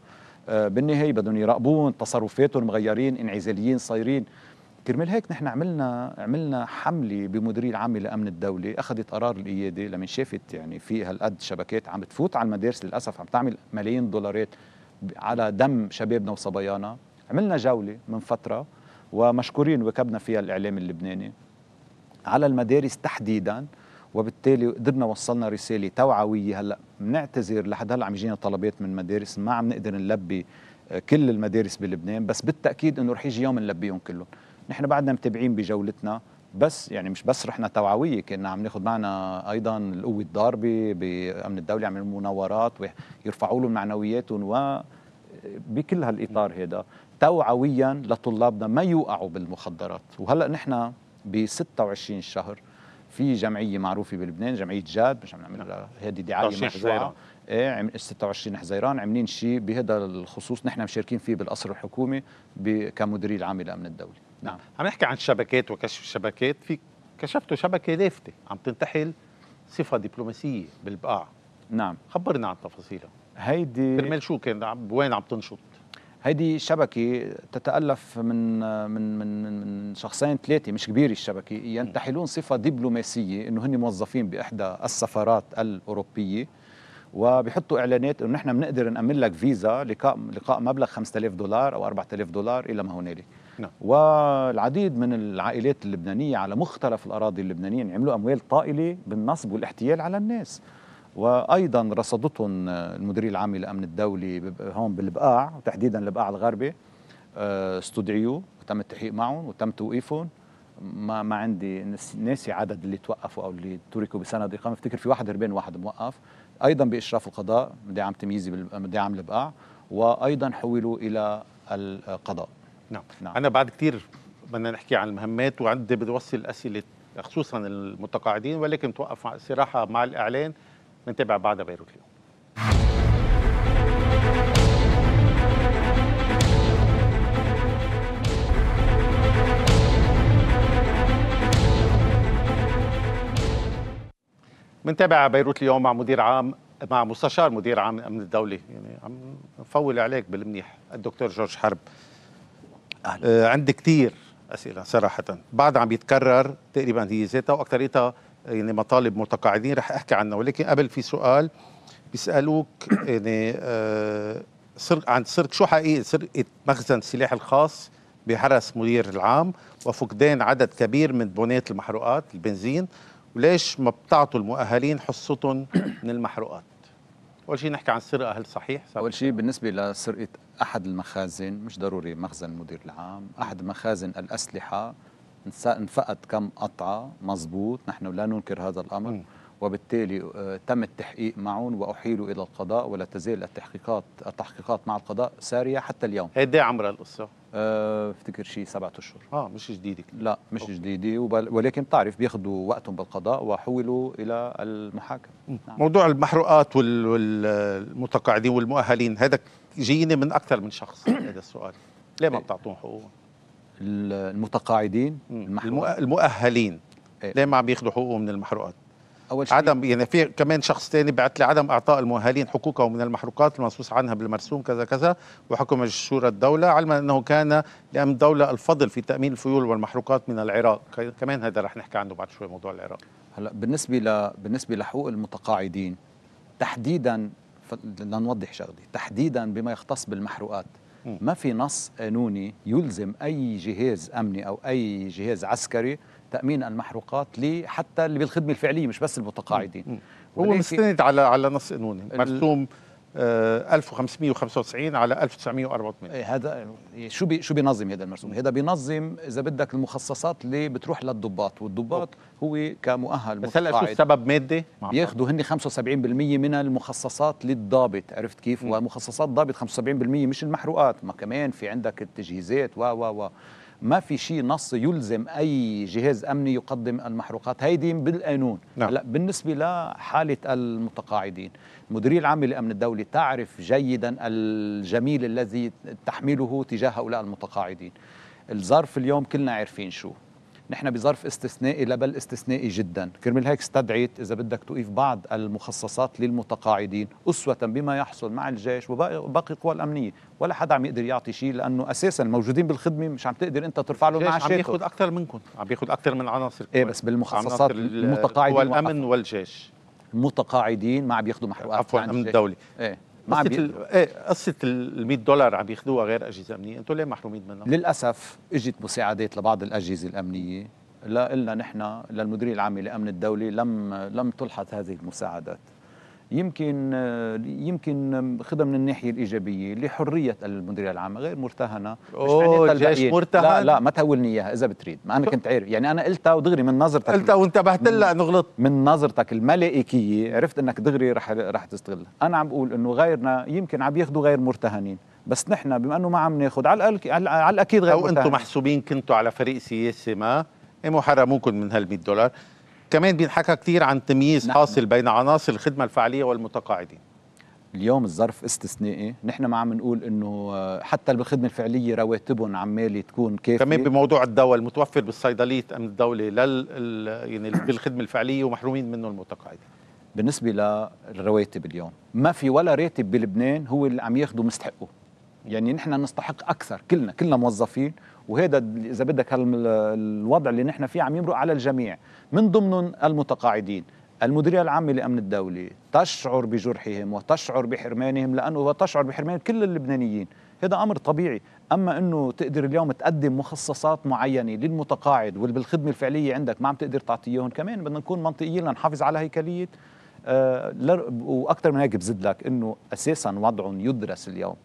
آه، بالنهاية بدهم يراقبون تصرفاتهم مغيرين انعزاليين صايرين كرمال هيك نحن عملنا عملنا حمله بمديريه العامه لامن الدوله اخذت قرار القياده لما شافت يعني في هالقد شبكات عم تفوت على المدارس للاسف عم تعمل ملايين الدولارات على دم شبابنا وصبايانا عملنا جوله من فتره ومشكورين وكبنا فيها الاعلام اللبناني على المدارس تحديدا وبالتالي قدرنا وصلنا رساله توعويه هلا بنعتذر لحد هلا عم يجينا طلبات من مدارس ما عم نقدر نلبي آه، كل المدارس بلبنان بس بالتاكيد انه رح يجي يوم نلبيهم كلهم نحن بعدنا متابعين بجولتنا بس يعني مش بس رحنا توعويه كنا عم ناخذ معنا ايضا القوه الضاربه بامن الدوله عم مناورات ويرفعوا لهم معنوياتهم و آه، بكل هالاطار هذا توعويا لطلابنا ما يوقعوا بالمخدرات وهلا نحن ب 26 شهر في جمعيه معروفه بلبنان جمعيه جاد مش عم نعمل نعم. هيدي هذه دعايه محزوره ايه 26 حزيران عاملين شيء بهذا الخصوص نحن مشاركين فيه بالقصر الحكومي كمديريه العامه للامن الدولي نعم. نعم عم نحكي عن شبكات وكشف الشبكات في كشفتوا شبكه لافتة عم تنتحل صفه دبلوماسيه بالبقاع نعم خبرنا عن تفاصيلها هيدي كرمال شو كان وين عم تنشط هيدي شبكة تتألف من من من من شخصين ثلاثة مش كبيرة الشبكة ينتحلون صفة دبلوماسية إنه هن موظفين بإحدى السفارات الأوروبية وبيحطوا إعلانات إنه نحن بنقدر نأمن لك فيزا لقاء لقاء مبلغ 5000 دولار أو 4000 دولار إلى ما هنالك نعم. والعديد من العائلات اللبنانية على مختلف الأراضي اللبنانية عملوا أموال طائلة بالنصب والاحتيال على الناس وايضا رصدتهم المدير العام للامن الدولي هون بالبقاع وتحديدا البقاع الغربي آه، استدعيوا وتم التحقيق معهم وتم توقيفهم ما ما عندي ناسي عدد اللي توقفوا او اللي تركوا بسند اقامه بفتكر في واحد هربان واحد موقف ايضا باشراف القضاء مدير عام تمييزي مدير عام البقاع وايضا حولوا الى القضاء نعم. نعم انا بعد كثير بدنا نحكي عن المهمات وعندي بدي اوصل اسئله خصوصا المتقاعدين ولكن توقف صراحه مع الاعلان بنتابع بعد بيروت اليوم بنتابع بيروت اليوم مع مدير عام مع مستشار مدير عام الامن الدولي يعني عم فول عليك بالمنيح الدكتور جورج حرب أهلا. آه، عندي كثير اسئله صراحه بعد عم يتكرر تقريبا هي ذاتها واكثريتها يعني مطالب متقاعدين رح احكي عنها ولكن قبل في سؤال بيسالوك يعني آه سرق عن سرق شو حقيقه سرقه مخزن السلاح الخاص بحرس مدير العام وفقدان عدد كبير من بونات المحروقات البنزين وليش ما بتعطوا المؤهلين حصتهم من المحروقات اول شيء نحكي عن السرقه هل صحيح اول شيء بالنسبه لسرقه احد المخازن مش ضروري مخزن المدير العام احد مخازن الاسلحه انفقد كم قطعة مزبوط نحن لا ننكر هذا الأمر وبالتالي آه، تم التحقيق معهم وأحيلوا إلى القضاء ولا تزال التحقيقات التحقيقات مع القضاء سارية حتى اليوم قد عمرها القصة؟ آه، افتكر شيء سبعة اشهر اه مش جديده لا مش أوكي. جديده ولكن بتعرف بياخذوا وقتهم بالقضاء وحولوا الى المحاكمه نعم. موضوع المحروقات والمتقاعدين والمؤهلين هذا جيني من اكثر من شخص هذا السؤال ليه ما إيه. بتعطوهم حقوقهم المتقاعدين المؤهلين إيه؟ ليه ما عم ياخذوا حقوقهم من المحروقات اول شيء عدم يعني في كمان شخص ثاني بعث لي عدم اعطاء المؤهلين حقوقهم من المحروقات المنصوص عنها بالمرسوم كذا كذا وحكم شورى الدوله علما انه كان لامن الدوله الفضل في تامين الفيول والمحروقات من العراق كمان هذا رح نحكي عنه بعد شوي موضوع العراق هلا بالنسبه ل... بالنسبه لحقوق المتقاعدين تحديدا لنوضح شغله تحديدا بما يختص بالمحروقات ما في نص قانوني يلزم أي جهاز أمني أو أي جهاز عسكري تأمين المحروقات حتى اللي بالخدمة الفعلية مش بس المتقاعدين هو مستند على على نص قانوني مرسوم 1595 آه، على 1984 إيه، هذا شو بي شو بينظم هذا المرسوم؟ هذا بينظم اذا بدك المخصصات اللي بتروح للضباط والضباط هو كمؤهل بس هلا شو السبب مادي؟ بياخذوا هن 75% من المخصصات للضابط عرفت كيف؟ م. ومخصصات ضابط 75% مش المحروقات ما كمان في عندك التجهيزات و و و ما في شيء نص يلزم اي جهاز امني يقدم المحروقات هيدي بالقانون نعم. هلا بالنسبه لحاله المتقاعدين المديريه العام للامن الدولي تعرف جيدا الجميل الذي تحمله تجاه هؤلاء المتقاعدين الظرف اليوم كلنا عارفين شو نحن بظرف استثنائي لا بل استثنائي جدا كرمال هيك استدعيت إذا بدك توقيف بعض المخصصات للمتقاعدين أسوة بما يحصل مع الجيش وباقي القوى الأمنية ولا حدا عم يقدر يعطي شيء لأنه أساسا الموجودين بالخدمة مش عم تقدر أنت ترفع له معاشاته عم ياخذ أكثر منكم عم ياخذ أكثر من عناصر إيه بس بالمخصصات المتقاعدين والأمن والجيش متقاعدين ما عم ياخذوا محروقات عفوا الامن الدولي ايه ما عم ايه قصه ال 100 دولار عم ياخذوها غير اجهزه امنيه، انتم ليه محرومين منها؟ للاسف اجت مساعدات لبعض الاجهزه الامنيه لا إلنا نحن للمدير العام لامن الدولي لم لم تلحظ هذه المساعدات يمكن يمكن خدها من الناحيه الايجابيه لحريه المديريه العامه غير مرتهنه مش معناتها يعني مرتهن لا لا ما تهولني اياها اذا بتريد ما انا كنت عارف يعني انا قلتها ودغري من نظرتك قلتها وانتبهت لها انه غلطت من نظرتك الملائكيه عرفت انك دغري رح رح تستغلها انا عم بقول انه غيرنا يمكن عم ياخذوا غير مرتهنين بس نحن بما انه ما عم ناخذ على الاكيد غير او انتم محسوبين كنتوا على فريق سياسي ما قاموا إيه، حرموكم من هال 100 دولار كمان بينحكى كثير عن تمييز نعم. حاصل بين عناصر الخدمة الفعلية والمتقاعدين اليوم الظرف استثنائي نحن ما عم نقول انه آه، حتى بالخدمه الفعليه رواتبهم عمالي تكون كافيه كمان بموضوع الدواء المتوفر بالصيدليه امن الدوله لل يعني بالخدمه الفعليه ومحرومين منه المتقاعدين بالنسبه للرواتب اليوم ما في ولا راتب بلبنان هو اللي عم ياخده مستحقه يعني نحن نستحق اكثر كلنا كلنا موظفين وهذا اذا بدك الوضع اللي نحن فيه عم يمرق على الجميع من ضمنهم المتقاعدين المديريه العامه لامن الدوله تشعر بجرحهم وتشعر بحرمانهم لانه وتشعر بحرمان كل اللبنانيين هذا امر طبيعي اما انه تقدر اليوم تقدم مخصصات معينه للمتقاعد واللي بالخدمه الفعليه عندك ما عم تقدر تعطيهم كمان بدنا نكون منطقيين لنحافظ على هيكليه آه واكثر من هيك بزد لك انه اساسا وضعهم يدرس اليوم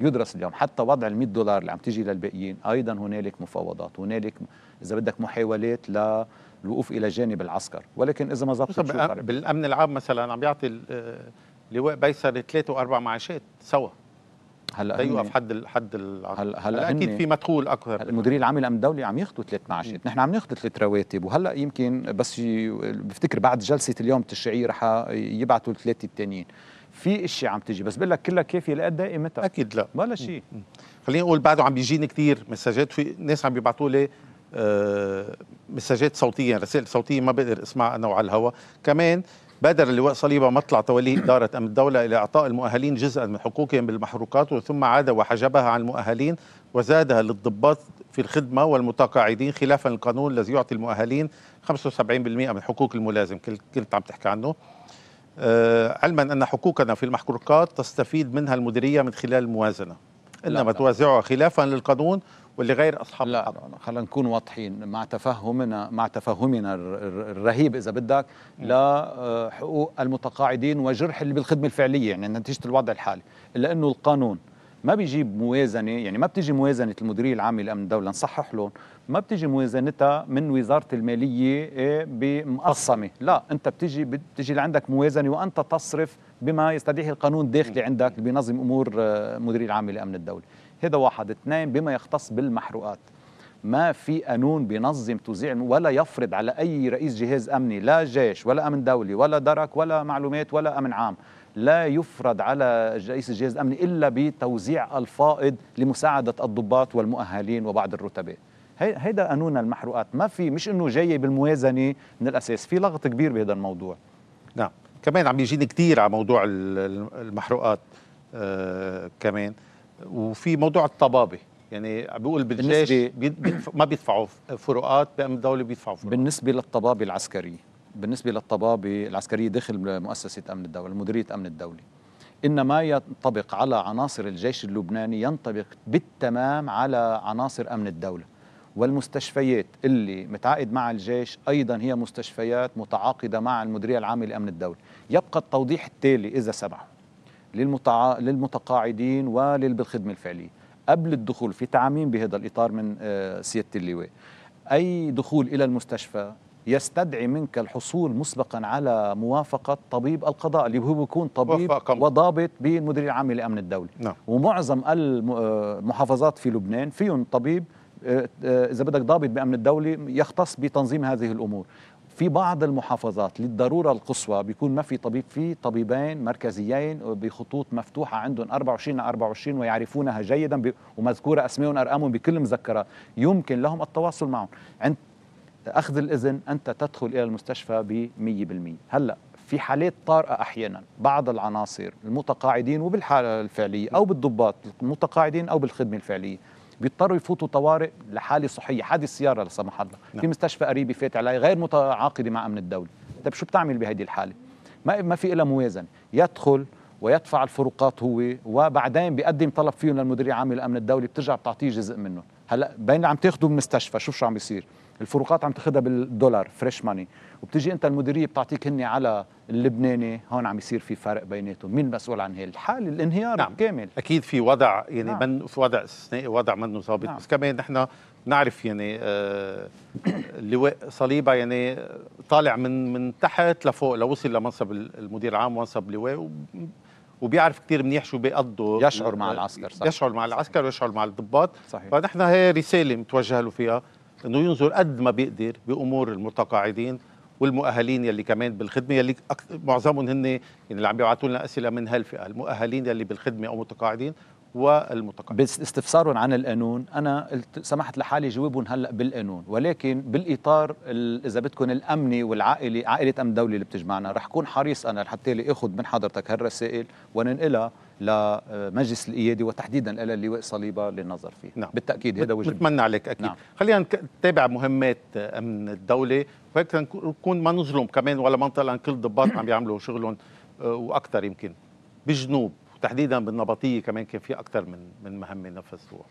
يدرس اليوم حتى وضع ال 100 دولار اللي عم تيجي للباقيين ايضا هنالك مفاوضات هنالك اذا بدك محاولات للوقوف الى جانب العسكر ولكن اذا ما ظبطت شو بالامن العام مثلا عم بيعطي آه، لواء بيسر ثلاث واربع معاشات سوا هلا يوقف حد حد العقد هلا هلا اكيد في مدخول اكثر المدير العام الامن الدولي عم ياخذوا ثلاث معاشات نحن عم ناخذ ثلاث رواتب وهلا يمكن بس بفتكر بعد جلسه اليوم التشريعيه رح يبعثوا الثلاثه الثانيين في اشي عم تجي بس بقول لك كلها كافيه لقد قيمتها اكيد لا ولا شيء خليني اقول بعده عم بيجيني كثير مساجات في ناس عم بيبعثوا لي آه مساجات صوتيه رسائل صوتيه ما بقدر اسمعها انا وعلى الهواء كمان بادر اللواء صليبة مطلع توليه إدارة أمن الدولة إلى إعطاء المؤهلين جزءا من حقوقهم بالمحروقات ثم عاد وحجبها عن المؤهلين وزادها للضباط في الخدمة والمتقاعدين خلافا للقانون الذي يعطي المؤهلين 75% من حقوق الملازم كنت عم تحكي عنه آه، علما أن حقوقنا في المحروقات تستفيد منها المديرية من خلال الموازنة إنما توزعها خلافا للقانون ولغير اصحاب لا خلينا نكون واضحين مع تفهمنا مع تفهمنا الرهيب اذا بدك لحقوق آه، المتقاعدين وجرح اللي بالخدمه الفعليه يعني نتيجه الوضع الحالي الا انه القانون ما بيجيب موازنه يعني ما بتجي موازنه المديريه العامه لامن الدوله نصحح لهم ما بتجي موازنتها من وزاره الماليه إيه، بمقسمه لا انت بتجي بتجي لعندك موازنه وانت تصرف بما يستدعيه القانون الداخلي عندك اللي بينظم امور المديريه آه، العامه لامن الدوله هذا واحد اثنين بما يختص بالمحروقات ما في قانون بينظم توزيع ولا يفرض على اي رئيس جهاز امني لا جيش ولا امن دولي ولا درك ولا معلومات ولا امن عام لا يفرض على رئيس الجهاز الامني الا بتوزيع الفائض لمساعده الضباط والمؤهلين وبعض الرتبات هيدا قانون المحروقات ما في مش انه جاي بالموازنه من الاساس في لغط كبير بهذا الموضوع نعم كمان عم يجيني كثير على موضوع المحروقات آه كمان وفي موضوع الطبابه يعني بيقول بالجيش بيدفع ما بيدفعوا فروقات بأم الدولة بيدفعوا فروقات بالنسبة للطبابة العسكرية بالنسبة للطبابة العسكرية داخل مؤسسة أمن الدولة مديرية أمن الدوله إنما ينطبق على عناصر الجيش اللبناني ينطبق بالتمام على عناصر أمن الدولة والمستشفيات اللي متعاقد مع الجيش أيضا هي مستشفيات متعاقدة مع المديرية العامة لأمن الدولة يبقى التوضيح التالي إذا سمحوا للمتع... للمتقاعدين وللخدمة الفعلية قبل الدخول في تعميم بهذا الإطار من آه، سيادة اللواء أي دخول إلى المستشفى يستدعي منك الحصول مسبقا على موافقة طبيب القضاء اللي هو بيكون طبيب وضابط بالمدير العام لأمن الدولي نعم. ومعظم المحافظات في لبنان فيهم طبيب آه، آه، إذا بدك ضابط بأمن الدولي يختص بتنظيم هذه الأمور في بعض المحافظات للضرورة القصوى بيكون ما في طبيب في طبيبين مركزيين بخطوط مفتوحة عندهم 24 24 ويعرفونها جيدا ومذكورة أسمائهم وأرقامهم بكل مذكرة يمكن لهم التواصل معهم عند اخذ الاذن انت تدخل الى المستشفى ب 100% هلا في حالات طارئه احيانا بعض العناصر المتقاعدين وبالحاله الفعليه او بالضباط المتقاعدين او بالخدمه الفعليه بيضطروا يفوتوا طوارئ لحاله صحيه حادث سياره لا سمح الله نعم. في مستشفى قريبه فات علي غير متعاقده مع امن الدوله طيب شو بتعمل بهذه الحاله ما ما في لها موازنه يدخل ويدفع الفروقات هو وبعدين بيقدم طلب فيهم للمدير العام للامن الدولي بترجع بتعطيه جزء منهم هلا بين اللي عم تاخذه من المستشفى شوف شو عم بيصير الفروقات عم تاخذها بالدولار فريش ماني وبتجي انت المديريه بتعطيك هن على اللبناني هون عم يصير في فرق بيناتهم مين مسؤول عن هالحال الانهيار نعم. كامل اكيد في وضع يعني نعم. من في وضع استثنائي وضع منه ثابت نعم. بس كمان نحن نعرف يعني آه اللواء صليبه يعني آه، طالع من من تحت لفوق لوصل لمنصب المدير العام ومنصب لواء وبيعرف كثير منيح شو بيقضوا يشعر مع العسكر صح. يشعر مع العسكر ويشعر مع الضباط صحيح. فنحن هي رساله متوجه له فيها انه ينظر قد ما بيقدر بامور المتقاعدين والمؤهلين يلي كمان بالخدمه يلي معظمهم هن يعني اللي عم بيبعثوا لنا اسئله من هالفئه المؤهلين يلي بالخدمه او متقاعدين والمتقاعد باستفسار عن القانون انا سمحت لحالي جاوبهم هلا بالقانون ولكن بالاطار اذا بدكم الامني والعائلي عائله امن دولي اللي بتجمعنا رح كون حريص انا لحتى لي اخذ من حضرتك هالرسائل وننقلها لمجلس القيادي وتحديدا الى اللواء صليبه للنظر فيه نعم. بالتاكيد هذا وجه بتمنى عليك اكيد نعم. خلينا نتابع مهمات امن الدوله وهيك نكون ما نظلم كمان ولا منطقه لان كل ضباط عم يعملوا شغلهم آه، واكثر يمكن بالجنوب تحديدا بالنبطيه كمان كان في اكثر من من مهمه نفذتوها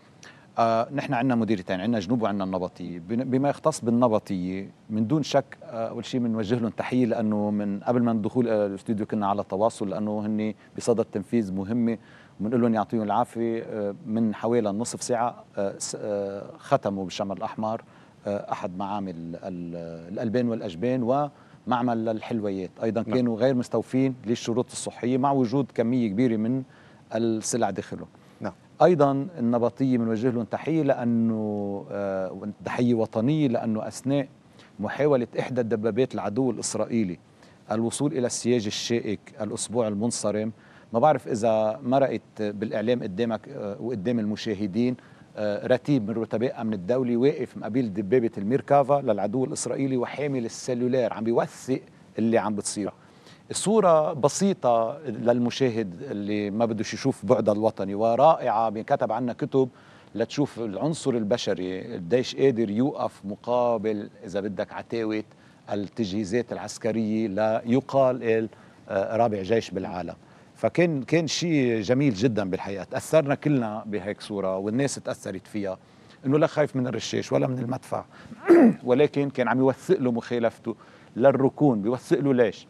آه نحن عندنا مديرتين عندنا جنوب وعندنا النبطية بما يختص بالنبطية من دون شك آه، أول آه شيء بنوجه لهم تحية لأنه من قبل ما ندخل الاستوديو كنا على تواصل لأنه هن بصدد تنفيذ مهمة وبنقول لهم يعطيهم العافية آه من حوالي نصف ساعة آه، آه، ختموا بالشمر الأحمر أحد معامل الألبان والأجبان و معمل للحلويات أيضا نعم. كانوا غير مستوفين للشروط الصحية مع وجود كمية كبيرة من السلع داخلهم نعم. ايضا النبطيه بنوجه لهم تحيه لانه آه، تحيه وطنيه لانه اثناء محاوله احدى الدبابات العدو الاسرائيلي الوصول الى السياج الشائك الاسبوع المنصرم ما بعرف اذا مرقت بالاعلام قدامك آه، وقدام المشاهدين آه، رتيب من رتباء امن الدولي واقف مقابل دبابه الميركافا للعدو الاسرائيلي وحامل السلولار عم بيوثق اللي عم بتصير الصورة بسيطة للمشاهد اللي ما بدوش يشوف بعد الوطني ورائعة بينكتب عنا كتب لتشوف العنصر البشري قديش قادر يوقف مقابل إذا بدك عتاوة التجهيزات العسكرية ليقال آه، رابع جيش بالعالم فكان كان شيء جميل جدا بالحقيقه تاثرنا كلنا بهيك صوره والناس تاثرت فيها انه لا خايف من الرشاش ولا من المدفع ولكن كان عم يوثق له مخالفته للركون بيوثق له ليش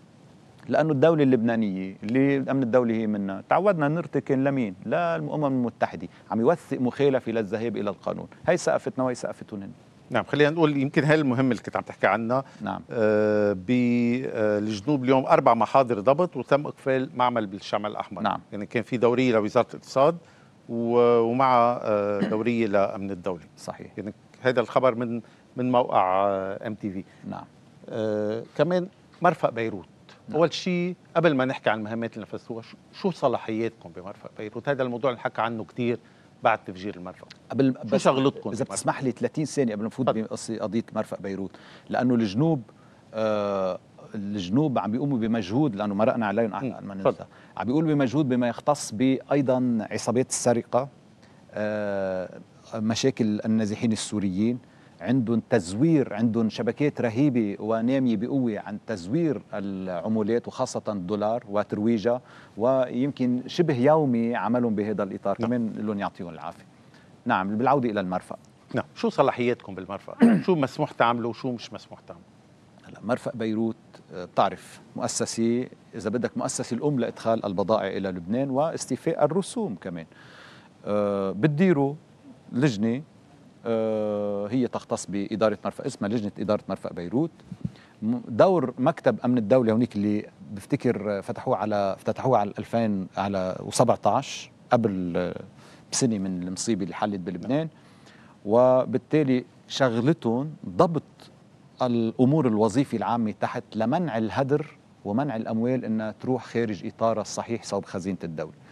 لانه الدوله اللبنانيه اللي الامن الدولي هي منا تعودنا نرتكن لمين للامم المتحده عم يوثق مخالفه للذهاب الى القانون هي سقفتنا وهي سقفتهم نعم خلينا نقول يمكن هاي المهم اللي كنت عم تحكي عنها نعم آه بالجنوب آه، اليوم اربع محاضر ضبط وتم اقفال معمل بالشمال الاحمر نعم يعني كان في دوريه لوزاره الاقتصاد ومع آه، دوريه لامن الدوله صحيح يعني هذا الخبر من من موقع ام تي في نعم آه كمان مرفق بيروت نعم. اول شيء قبل ما نحكي عن المهمات اللي نفذتوها شو صلاحياتكم بمرفق بيروت هذا الموضوع اللي حكى عنه كثير بعد تفجير المرفأ قبل شو شغلتكم اذا بتسمح لي 30 ثانيه قبل ما نفوت بقضيه مرفأ بيروت لانه الجنوب آه الجنوب عم بيقوموا بمجهود لانه مرقنا عليهم احنا ما ننسى عم بيقولوا بمجهود بما يختص بايضا عصابات السرقه آه مشاكل النازحين السوريين عندهم تزوير عندهم شبكات رهيبه وناميه بقوه عن تزوير العمولات وخاصه الدولار وترويجها ويمكن شبه يومي عملهم بهذا الاطار نعم. كمان لهم يعطيهم العافيه نعم بالعوده الى المرفأ نعم شو صلاحياتكم بالمرفأ شو مسموح تعملوا وشو مش مسموح تعملوا هلا مرفأ بيروت آه، بتعرف مؤسسه اذا بدك مؤسسه الام لادخال البضائع الى لبنان واستيفاء الرسوم كمان أه بتديروا لجنه آه، هي تختص بإدارة مرفأ اسمها لجنة إدارة مرفأ بيروت دور مكتب أمن الدولة هونيك اللي بفتكر فتحوه على افتتحوه على 2000 على 17 قبل آه، بسنة من المصيبة اللي حلت بلبنان وبالتالي شغلتهم ضبط الأمور الوظيفة العامة تحت لمنع الهدر ومنع الأموال أنها تروح خارج إطارها الصحيح صوب خزينة الدولة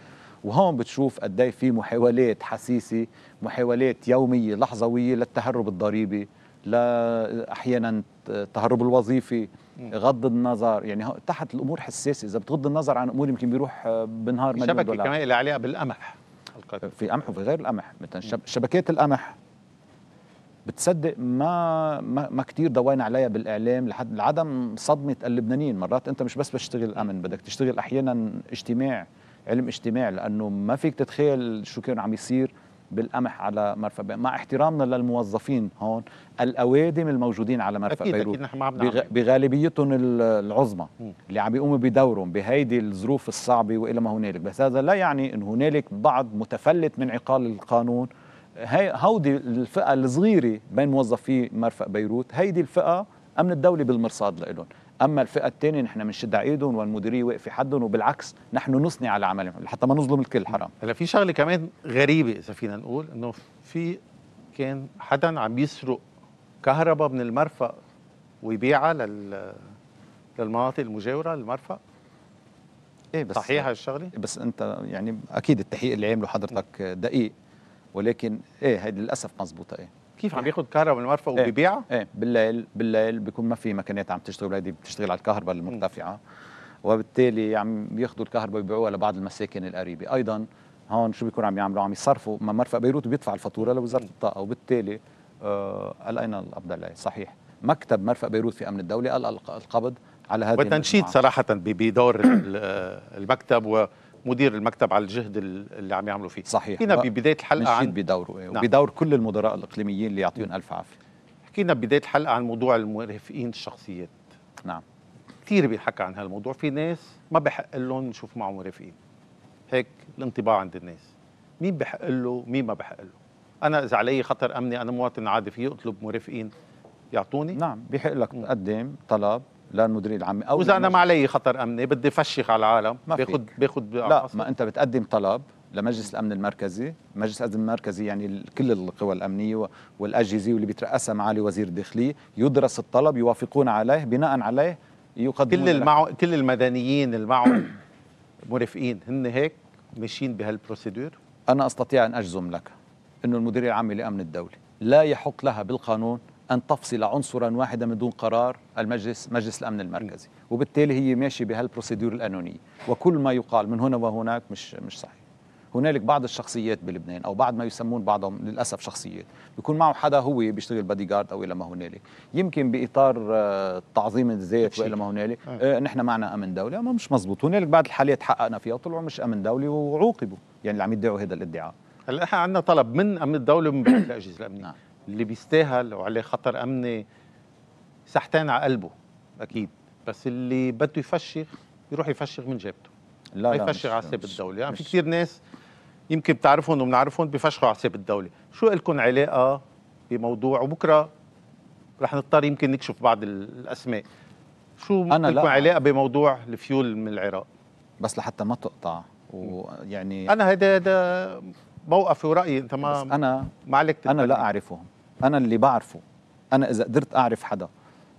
وهون بتشوف قد إيه في محاولات حسيسه محاولات يوميه لحظويه للتهرب الضريبي لا احيانا التهرب الوظيفي غض النظر يعني تحت الامور حساسه اذا بتغض النظر عن امور يمكن بيروح آه، بنهار مليون شبكه كمان اللي عليها بالقمح في قمح وفي غير القمح مثلا شبكات القمح بتصدق ما ما, ما كثير ضوينا عليها بالاعلام لحد لعدم صدمه اللبنانيين مرات انت مش بس بتشتغل امن بدك تشتغل احيانا اجتماع علم اجتماع لانه ما فيك تتخيل شو كان عم يصير بالقمح على مرفأ بيروت مع احترامنا للموظفين هون الاوادم الموجودين على مرفأ أكيد بيروت أكيد نحن بغ... بغالبيتهم العظمى اللي عم بيقوموا بدورهم بهيدي الظروف الصعبه والى ما هنالك بس هذا لا يعني ان هنالك بعض متفلت من عقال القانون هي هودي الفئه الصغيره بين موظفي مرفأ بيروت هيدي الفئه امن الدوله بالمرصاد لهم اما الفئه الثانيه نحن بنشد على ايدهم والمديريه واقفه حدهم وبالعكس نحن نصنع على عملهم حتى ما نظلم الكل حرام هلا في شغله كمان غريبه اذا فينا نقول انه في كان حدا عم يسرق كهرباء من المرفأ ويبيعها لل للمناطق المجاوره للمرفأ ايه بس صحيح هالشغله إيه بس انت يعني اكيد التحقيق اللي عامله حضرتك دقيق ولكن ايه هيدي للاسف مزبوطه ايه كيف عم إيه. ياخذ كهرباء من المرفأ إيه. وبيبيعها؟ ايه بالليل بالليل بيكون ما في مكانات عم تشتغل هيدي بتشتغل على الكهرباء المرتفعه وبالتالي عم ياخذوا الكهرباء وبيبيعوها لبعض المساكن القريبه، ايضا هون شو بيكون عم يعملوا؟ عم يصرفوا ما مرفأ بيروت بيدفع الفاتوره لوزاره الطاقه وبالتالي آه قال اين القبض عليه؟ صحيح مكتب مرفأ بيروت في امن الدوله قال القبض على هذه والتنشيد صراحه بدور المكتب و مدير المكتب على الجهد اللي عم يعملوا فيه صحيح حكينا ببدايه الحلقه عن بدوره نعم. وبدور كل المدراء الاقليميين اللي يعطيهم الف عافيه حكينا ببدايه الحلقه عن موضوع المرافقين الشخصيات نعم كثير بيحكى عن هالموضوع في ناس ما بحق لهم نشوف معهم مرافقين هيك الانطباع عند الناس مين بحق له مين ما بحق له انا اذا علي خطر امني انا مواطن عادي فيه اطلب مرافقين يعطوني نعم بحق لك نعم. تقدم طلب للمديرين العام او اذا انا ما علي خطر امني بدي فشخ على العالم باخذ باخذ لا ما انت بتقدم طلب لمجلس الامن المركزي، مجلس الامن المركزي يعني كل القوى الامنيه والاجهزه واللي بيترأسها معالي وزير الداخليه يدرس الطلب يوافقون عليه بناء عليه يقدم كل المعو... كل المدنيين اللي معه مرافقين هن هيك ماشيين بهالبروسيدور انا استطيع ان اجزم لك انه المديريه العامه لامن الدوله لا يحق لها بالقانون أن تفصل عنصرا واحدا من دون قرار المجلس مجلس الأمن المركزي وبالتالي هي ماشية بهالبروسيدور القانونية وكل ما يقال من هنا وهناك مش مش صحيح هنالك بعض الشخصيات بلبنان او بعض ما يسمون بعضهم للاسف شخصيات بيكون معه حدا هو بيشتغل بادي جارد او الى ما هنالك يمكن باطار آه، تعظيم الذات والى ما هنالك آه. آه، نحن معنا امن دولي اما مش مزبوط هنالك بعض الحالات حققنا فيها وطلعوا مش امن دولي وعوقبوا يعني اللي عم يدعوا هذا الادعاء هلا احنا عندنا طلب من امن الدوله ومن بعض الاجهزه الامنيه نعم. اللي بيستاهل وعليه خطر امني سحتان على قلبه اكيد بس اللي بده يفشخ يروح يفشخ من جيبته لا ما يفشخ على حساب الدوله يعني في كثير ناس يمكن بتعرفهم وبنعرفهم بفشخوا على حساب الدوله شو لكم علاقه آه، بموضوع وبكره رح نضطر يمكن نكشف بعض الاسماء شو أنا لكم علاقه بموضوع الفيول من العراق بس لحتى ما تقطع ويعني انا هذا هذا موقفي ورايي انت ما انا ما عليك انا لا اعرفهم انا اللي بعرفه انا اذا قدرت اعرف حدا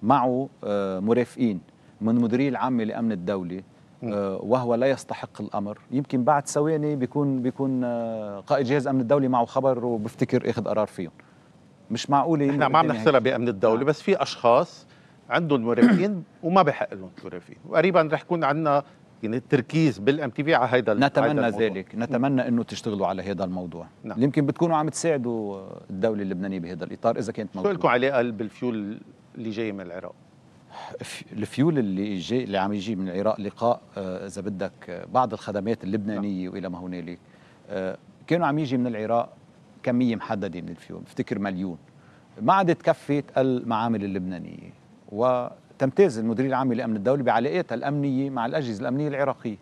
معه آه، مرافقين من مديري العامه لامن الدوله آه، وهو لا يستحق الامر يمكن بعد ثواني بيكون بيكون آه، قائد جهاز امن الدوله معه خبر وبفتكر اخذ قرار فيهم مش معقوله احنا ما عم نحصرها بامن الدوله بس في اشخاص عندهم مرافقين وما بحق لهم مرافقين وقريبا رح يكون عندنا يمكن التركيز بالام تي في على هذا نتمنى هيدا ذلك نتمنى انه تشتغلوا على هذا الموضوع نعم. يمكن بتكونوا عم تساعدوا الدوله اللبنانيه بهذا الاطار اذا كانت موجوده شو لكم علاقه بالفيول اللي جاي من العراق الفيول اللي جاي اللي عم يجي من العراق لقاء آه، اذا بدك آه، بعض الخدمات اللبنانيه نعم. والى ما هنالك آه، كانوا عم يجي من العراق كميه محدده من الفيول بفتكر مليون ما عادت كفت المعامل اللبنانيه و تمتاز المديريه العامه للامن الدولي بعلاقاتها الامنيه مع الاجهزه الامنيه العراقيه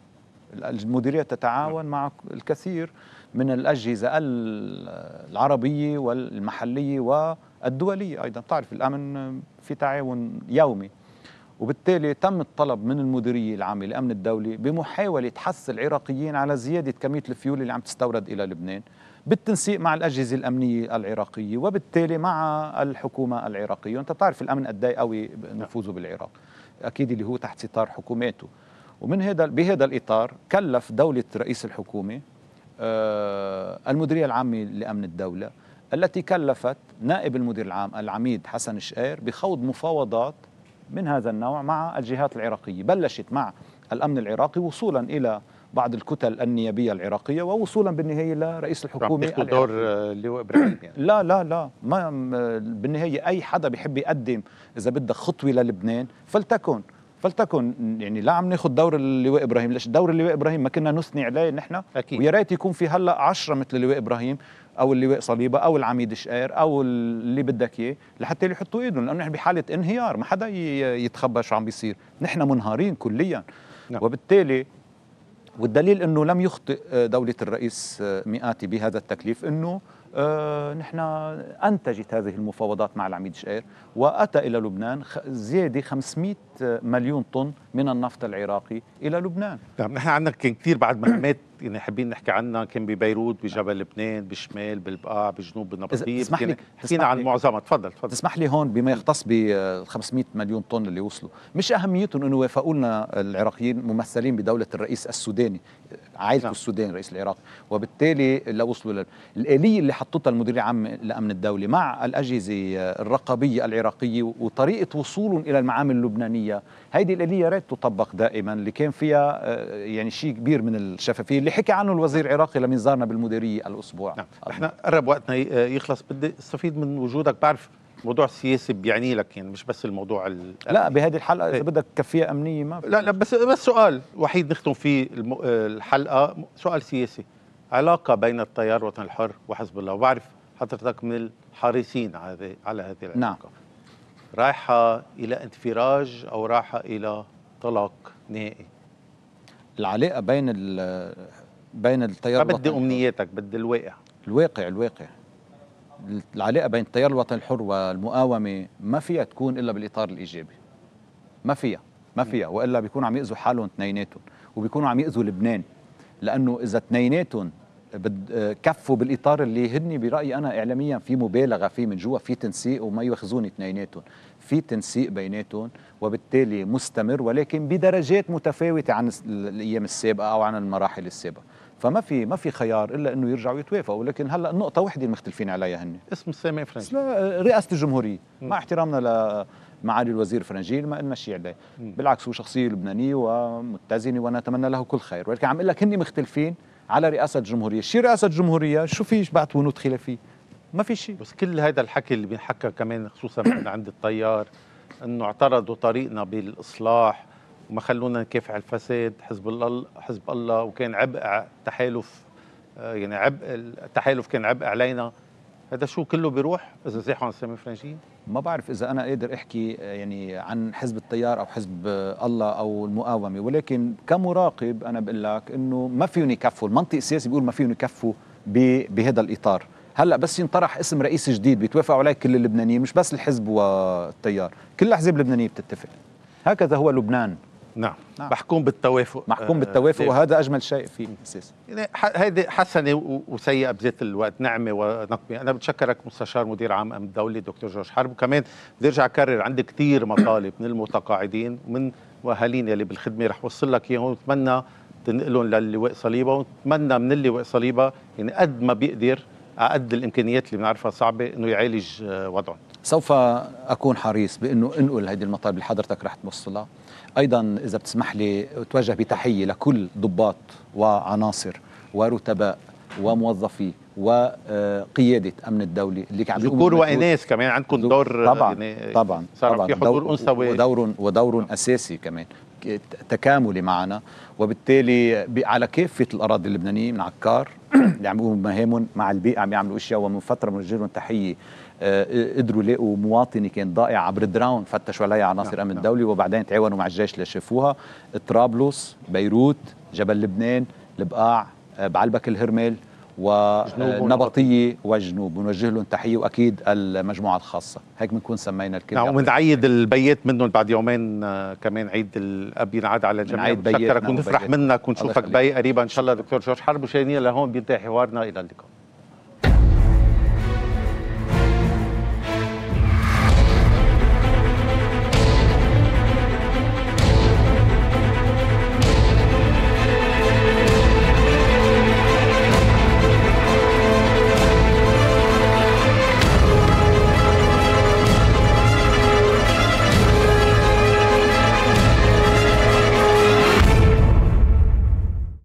المديريه تتعاون مع الكثير من الاجهزه العربيه والمحليه والدوليه ايضا تعرف الامن في تعاون يومي وبالتالي تم الطلب من المديريه العامه للامن الدولي بمحاوله حث العراقيين على زياده كميه الفيول اللي عم تستورد الى لبنان بالتنسيق مع الأجهزة الأمنية العراقية وبالتالي مع الحكومة العراقية وأنت تعرف الأمن قد قوي نفوذه بالعراق أكيد اللي هو تحت ستار حكوماته ومن هذا بهذا الإطار كلف دولة رئيس الحكومة آه، المديرية العامة لأمن الدولة التي كلفت نائب المدير العام العميد حسن شقير بخوض مفاوضات من هذا النوع مع الجهات العراقية بلشت مع الأمن العراقي وصولا إلى بعض الكتل النيابية العراقية ووصولا بالنهاية لرئيس الحكومة عم دور اللواء آه، إبراهيم يعني. لا لا لا ما بالنهاية أي حدا بيحب يقدم إذا بدك خطوة للبنان فلتكن فلتكن يعني لا عم ناخذ دور اللواء ابراهيم ليش دور اللواء ابراهيم ما كنا نثني عليه نحن اكيد ويا ريت يكون في هلا عشرة مثل اللواء ابراهيم او اللواء صليبه او العميد شقير او اللي بدك اياه لحتى اللي يحطوا ايدهم لانه نحن بحاله انهيار ما حدا يتخبى شو عم بيصير نحن منهارين كليا نعم. وبالتالي والدليل انه لم يخطئ آه، دوله الرئيس آه، مئاتي بهذا التكليف انه آه، نحن انتجت هذه المفاوضات مع العميد شقير واتى الى لبنان زياده 500 مليون طن من النفط العراقي الى لبنان نعم نحن عندنا كان كثير بعد ما يعني حابين نحكي عنها كان ببيروت بجبل لبنان بشمال بالبقاع بجنوب بالنبطية اسمح يعني لي حكينا عن معظمها تفضل تفضل تسمح لي هون بما يختص ب 500 آه، مليون طن اللي وصلوا مش اهميتهم انه وافقوا لنا العراقيين ممثلين بدوله الرئيس السوداني عائلته نعم. السودان رئيس العراق وبالتالي لو وصلوا الاليه اللي حطتها المدير العام للامن الدولي مع الاجهزه الرقابيه العراقيه وطريقه وصولهم الى المعامل اللبنانيه هيدي الاليه يا ريت تطبق دائما اللي كان فيها آه، يعني شيء كبير من الشفافيه اللي حكى عنه الوزير العراقي لما زارنا بالمديريه الاسبوع نعم. احنا قرب وقتنا آه، يخلص بدي استفيد من وجودك بعرف موضوع سياسي بيعني لك يعني مش بس الموضوع ال... لا بهذه الحلقه اذا إيه. بدك كفيه امنيه ما في لا لا بس بس سؤال وحيد نختم فيه الحلقه سؤال سياسي علاقه بين التيار الوطني الحر وحزب الله وبعرف حضرتك من الحريصين على هذه العلاقه نعم. رايحه الى انفراج او رايحه الى طلاق نهائي العلاقه بين ال... بين التيار ما بدي امنياتك بدي الواقع الواقع الواقع العلاقه بين التيار الوطني الحر والمقاومه ما فيها تكون الا بالاطار الايجابي ما فيها ما فيها والا بيكونوا عم ياذوا حالهم اثنيناتهم وبيكونوا عم ياذوا لبنان لانه اذا اثنيناتهم كفوا بالاطار اللي هن برايي انا اعلاميا في مبالغه فيه من جوا في تنسيق وما يخزون اثنيناتهم في تنسيق بيناتهم وبالتالي مستمر ولكن بدرجات متفاوته عن الايام السابقه او عن المراحل السابقه فما في ما في خيار الا انه يرجعوا يتوافقوا لكن هلا النقطه وحده مختلفين عليها هن اسم السامي فرنجي رئاسه الجمهوريه مع احترامنا لمعالي الوزير فرنجيل ما لنا شيء عليه بالعكس هو شخصيه لبنانيه ومتزنه ونتمنى له كل خير ولكن عم اقول لك هن مختلفين على رئاسه الجمهوريه شي رئاسه الجمهوريه شو في بعد ونود خلافيه ما في شيء بس كل هذا الحكي اللي بينحكى كمان خصوصا من عند التيار انه اعترضوا طريقنا بالاصلاح وما خلونا نكافح الفساد حزب الله حزب الله وكان عبء تحالف آه، يعني عبء التحالف كان عبء علينا هذا شو كله بيروح اذا زاحوا عن السامي فرنجي ما بعرف اذا انا قادر احكي آه، يعني عن حزب التيار او حزب آه، الله او المقاومه ولكن كمراقب انا بقول لك انه ما فيهم يكفوا المنطق السياسي بيقول ما فيهم يكفوا بهذا الاطار هلا بس ينطرح اسم رئيس جديد بيتوافقوا عليه كل اللبنانيين مش بس الحزب والتيار كل الاحزاب اللبنانيه بتتفق هكذا هو لبنان نعم, نعم. محكوم بالتوافق محكوم آه، بالتوافق وهذا اجمل شيء فيه اساسا يعني هذه حسنه وسيئه بذات الوقت نعمه ونقمه انا بتشكرك مستشار مدير عام امن الدوله دكتور جورج حرب وكمان بدي ارجع اكرر عندي كثير مطالب من المتقاعدين ومن واهالينا اللي بالخدمه رح اوصل لك اياهم وبتمنى تنقلهم للواء صليبه ونتمنى من اللواء صليبه يعني قد ما بيقدر على قد الامكانيات اللي بنعرفها صعبه انه يعالج آه، وضعهم سوف اكون حريص بانه انقل هذه المطالب اللي حضرتك رح توصلها ايضا اذا بتسمح لي اتوجه بتحيه لكل ضباط وعناصر ورتباء وموظفي وقياده امن الدوله اللي عم ذكور واناث كمان عندكم دور طبعا يعني طبعا صار طبعا في حضور انثوي ودور ودور اساسي كمان تكاملي معنا وبالتالي على كافه الاراضي اللبنانيه من عكار اللي عم يقوموا بمهامهم مع البيئه عم يعملوا اشياء ومن فتره بنوجه لهم تحيه آه، قدروا يلاقوا مواطنه كانت ضائعه عبر الدراون فتشوا عليها عناصر نعم، امن نعم. دولي وبعدين تعاونوا مع الجيش لشافوها طرابلس بيروت جبل لبنان البقاع آه، بعلبك الهرمل ونبطية آه، والجنوب ونوجه لهم تحية وأكيد المجموعة الخاصة هيك بنكون سمينا الكل نعم ومنعيد البيات منهم بعد يومين كمان عيد الأب ينعاد على الجميع بشكرك ونفرح منك ونشوفك بي قريبا إن شاء الله دكتور جورج حرب وشانية لهون بينتهي حوارنا إلى اللقاء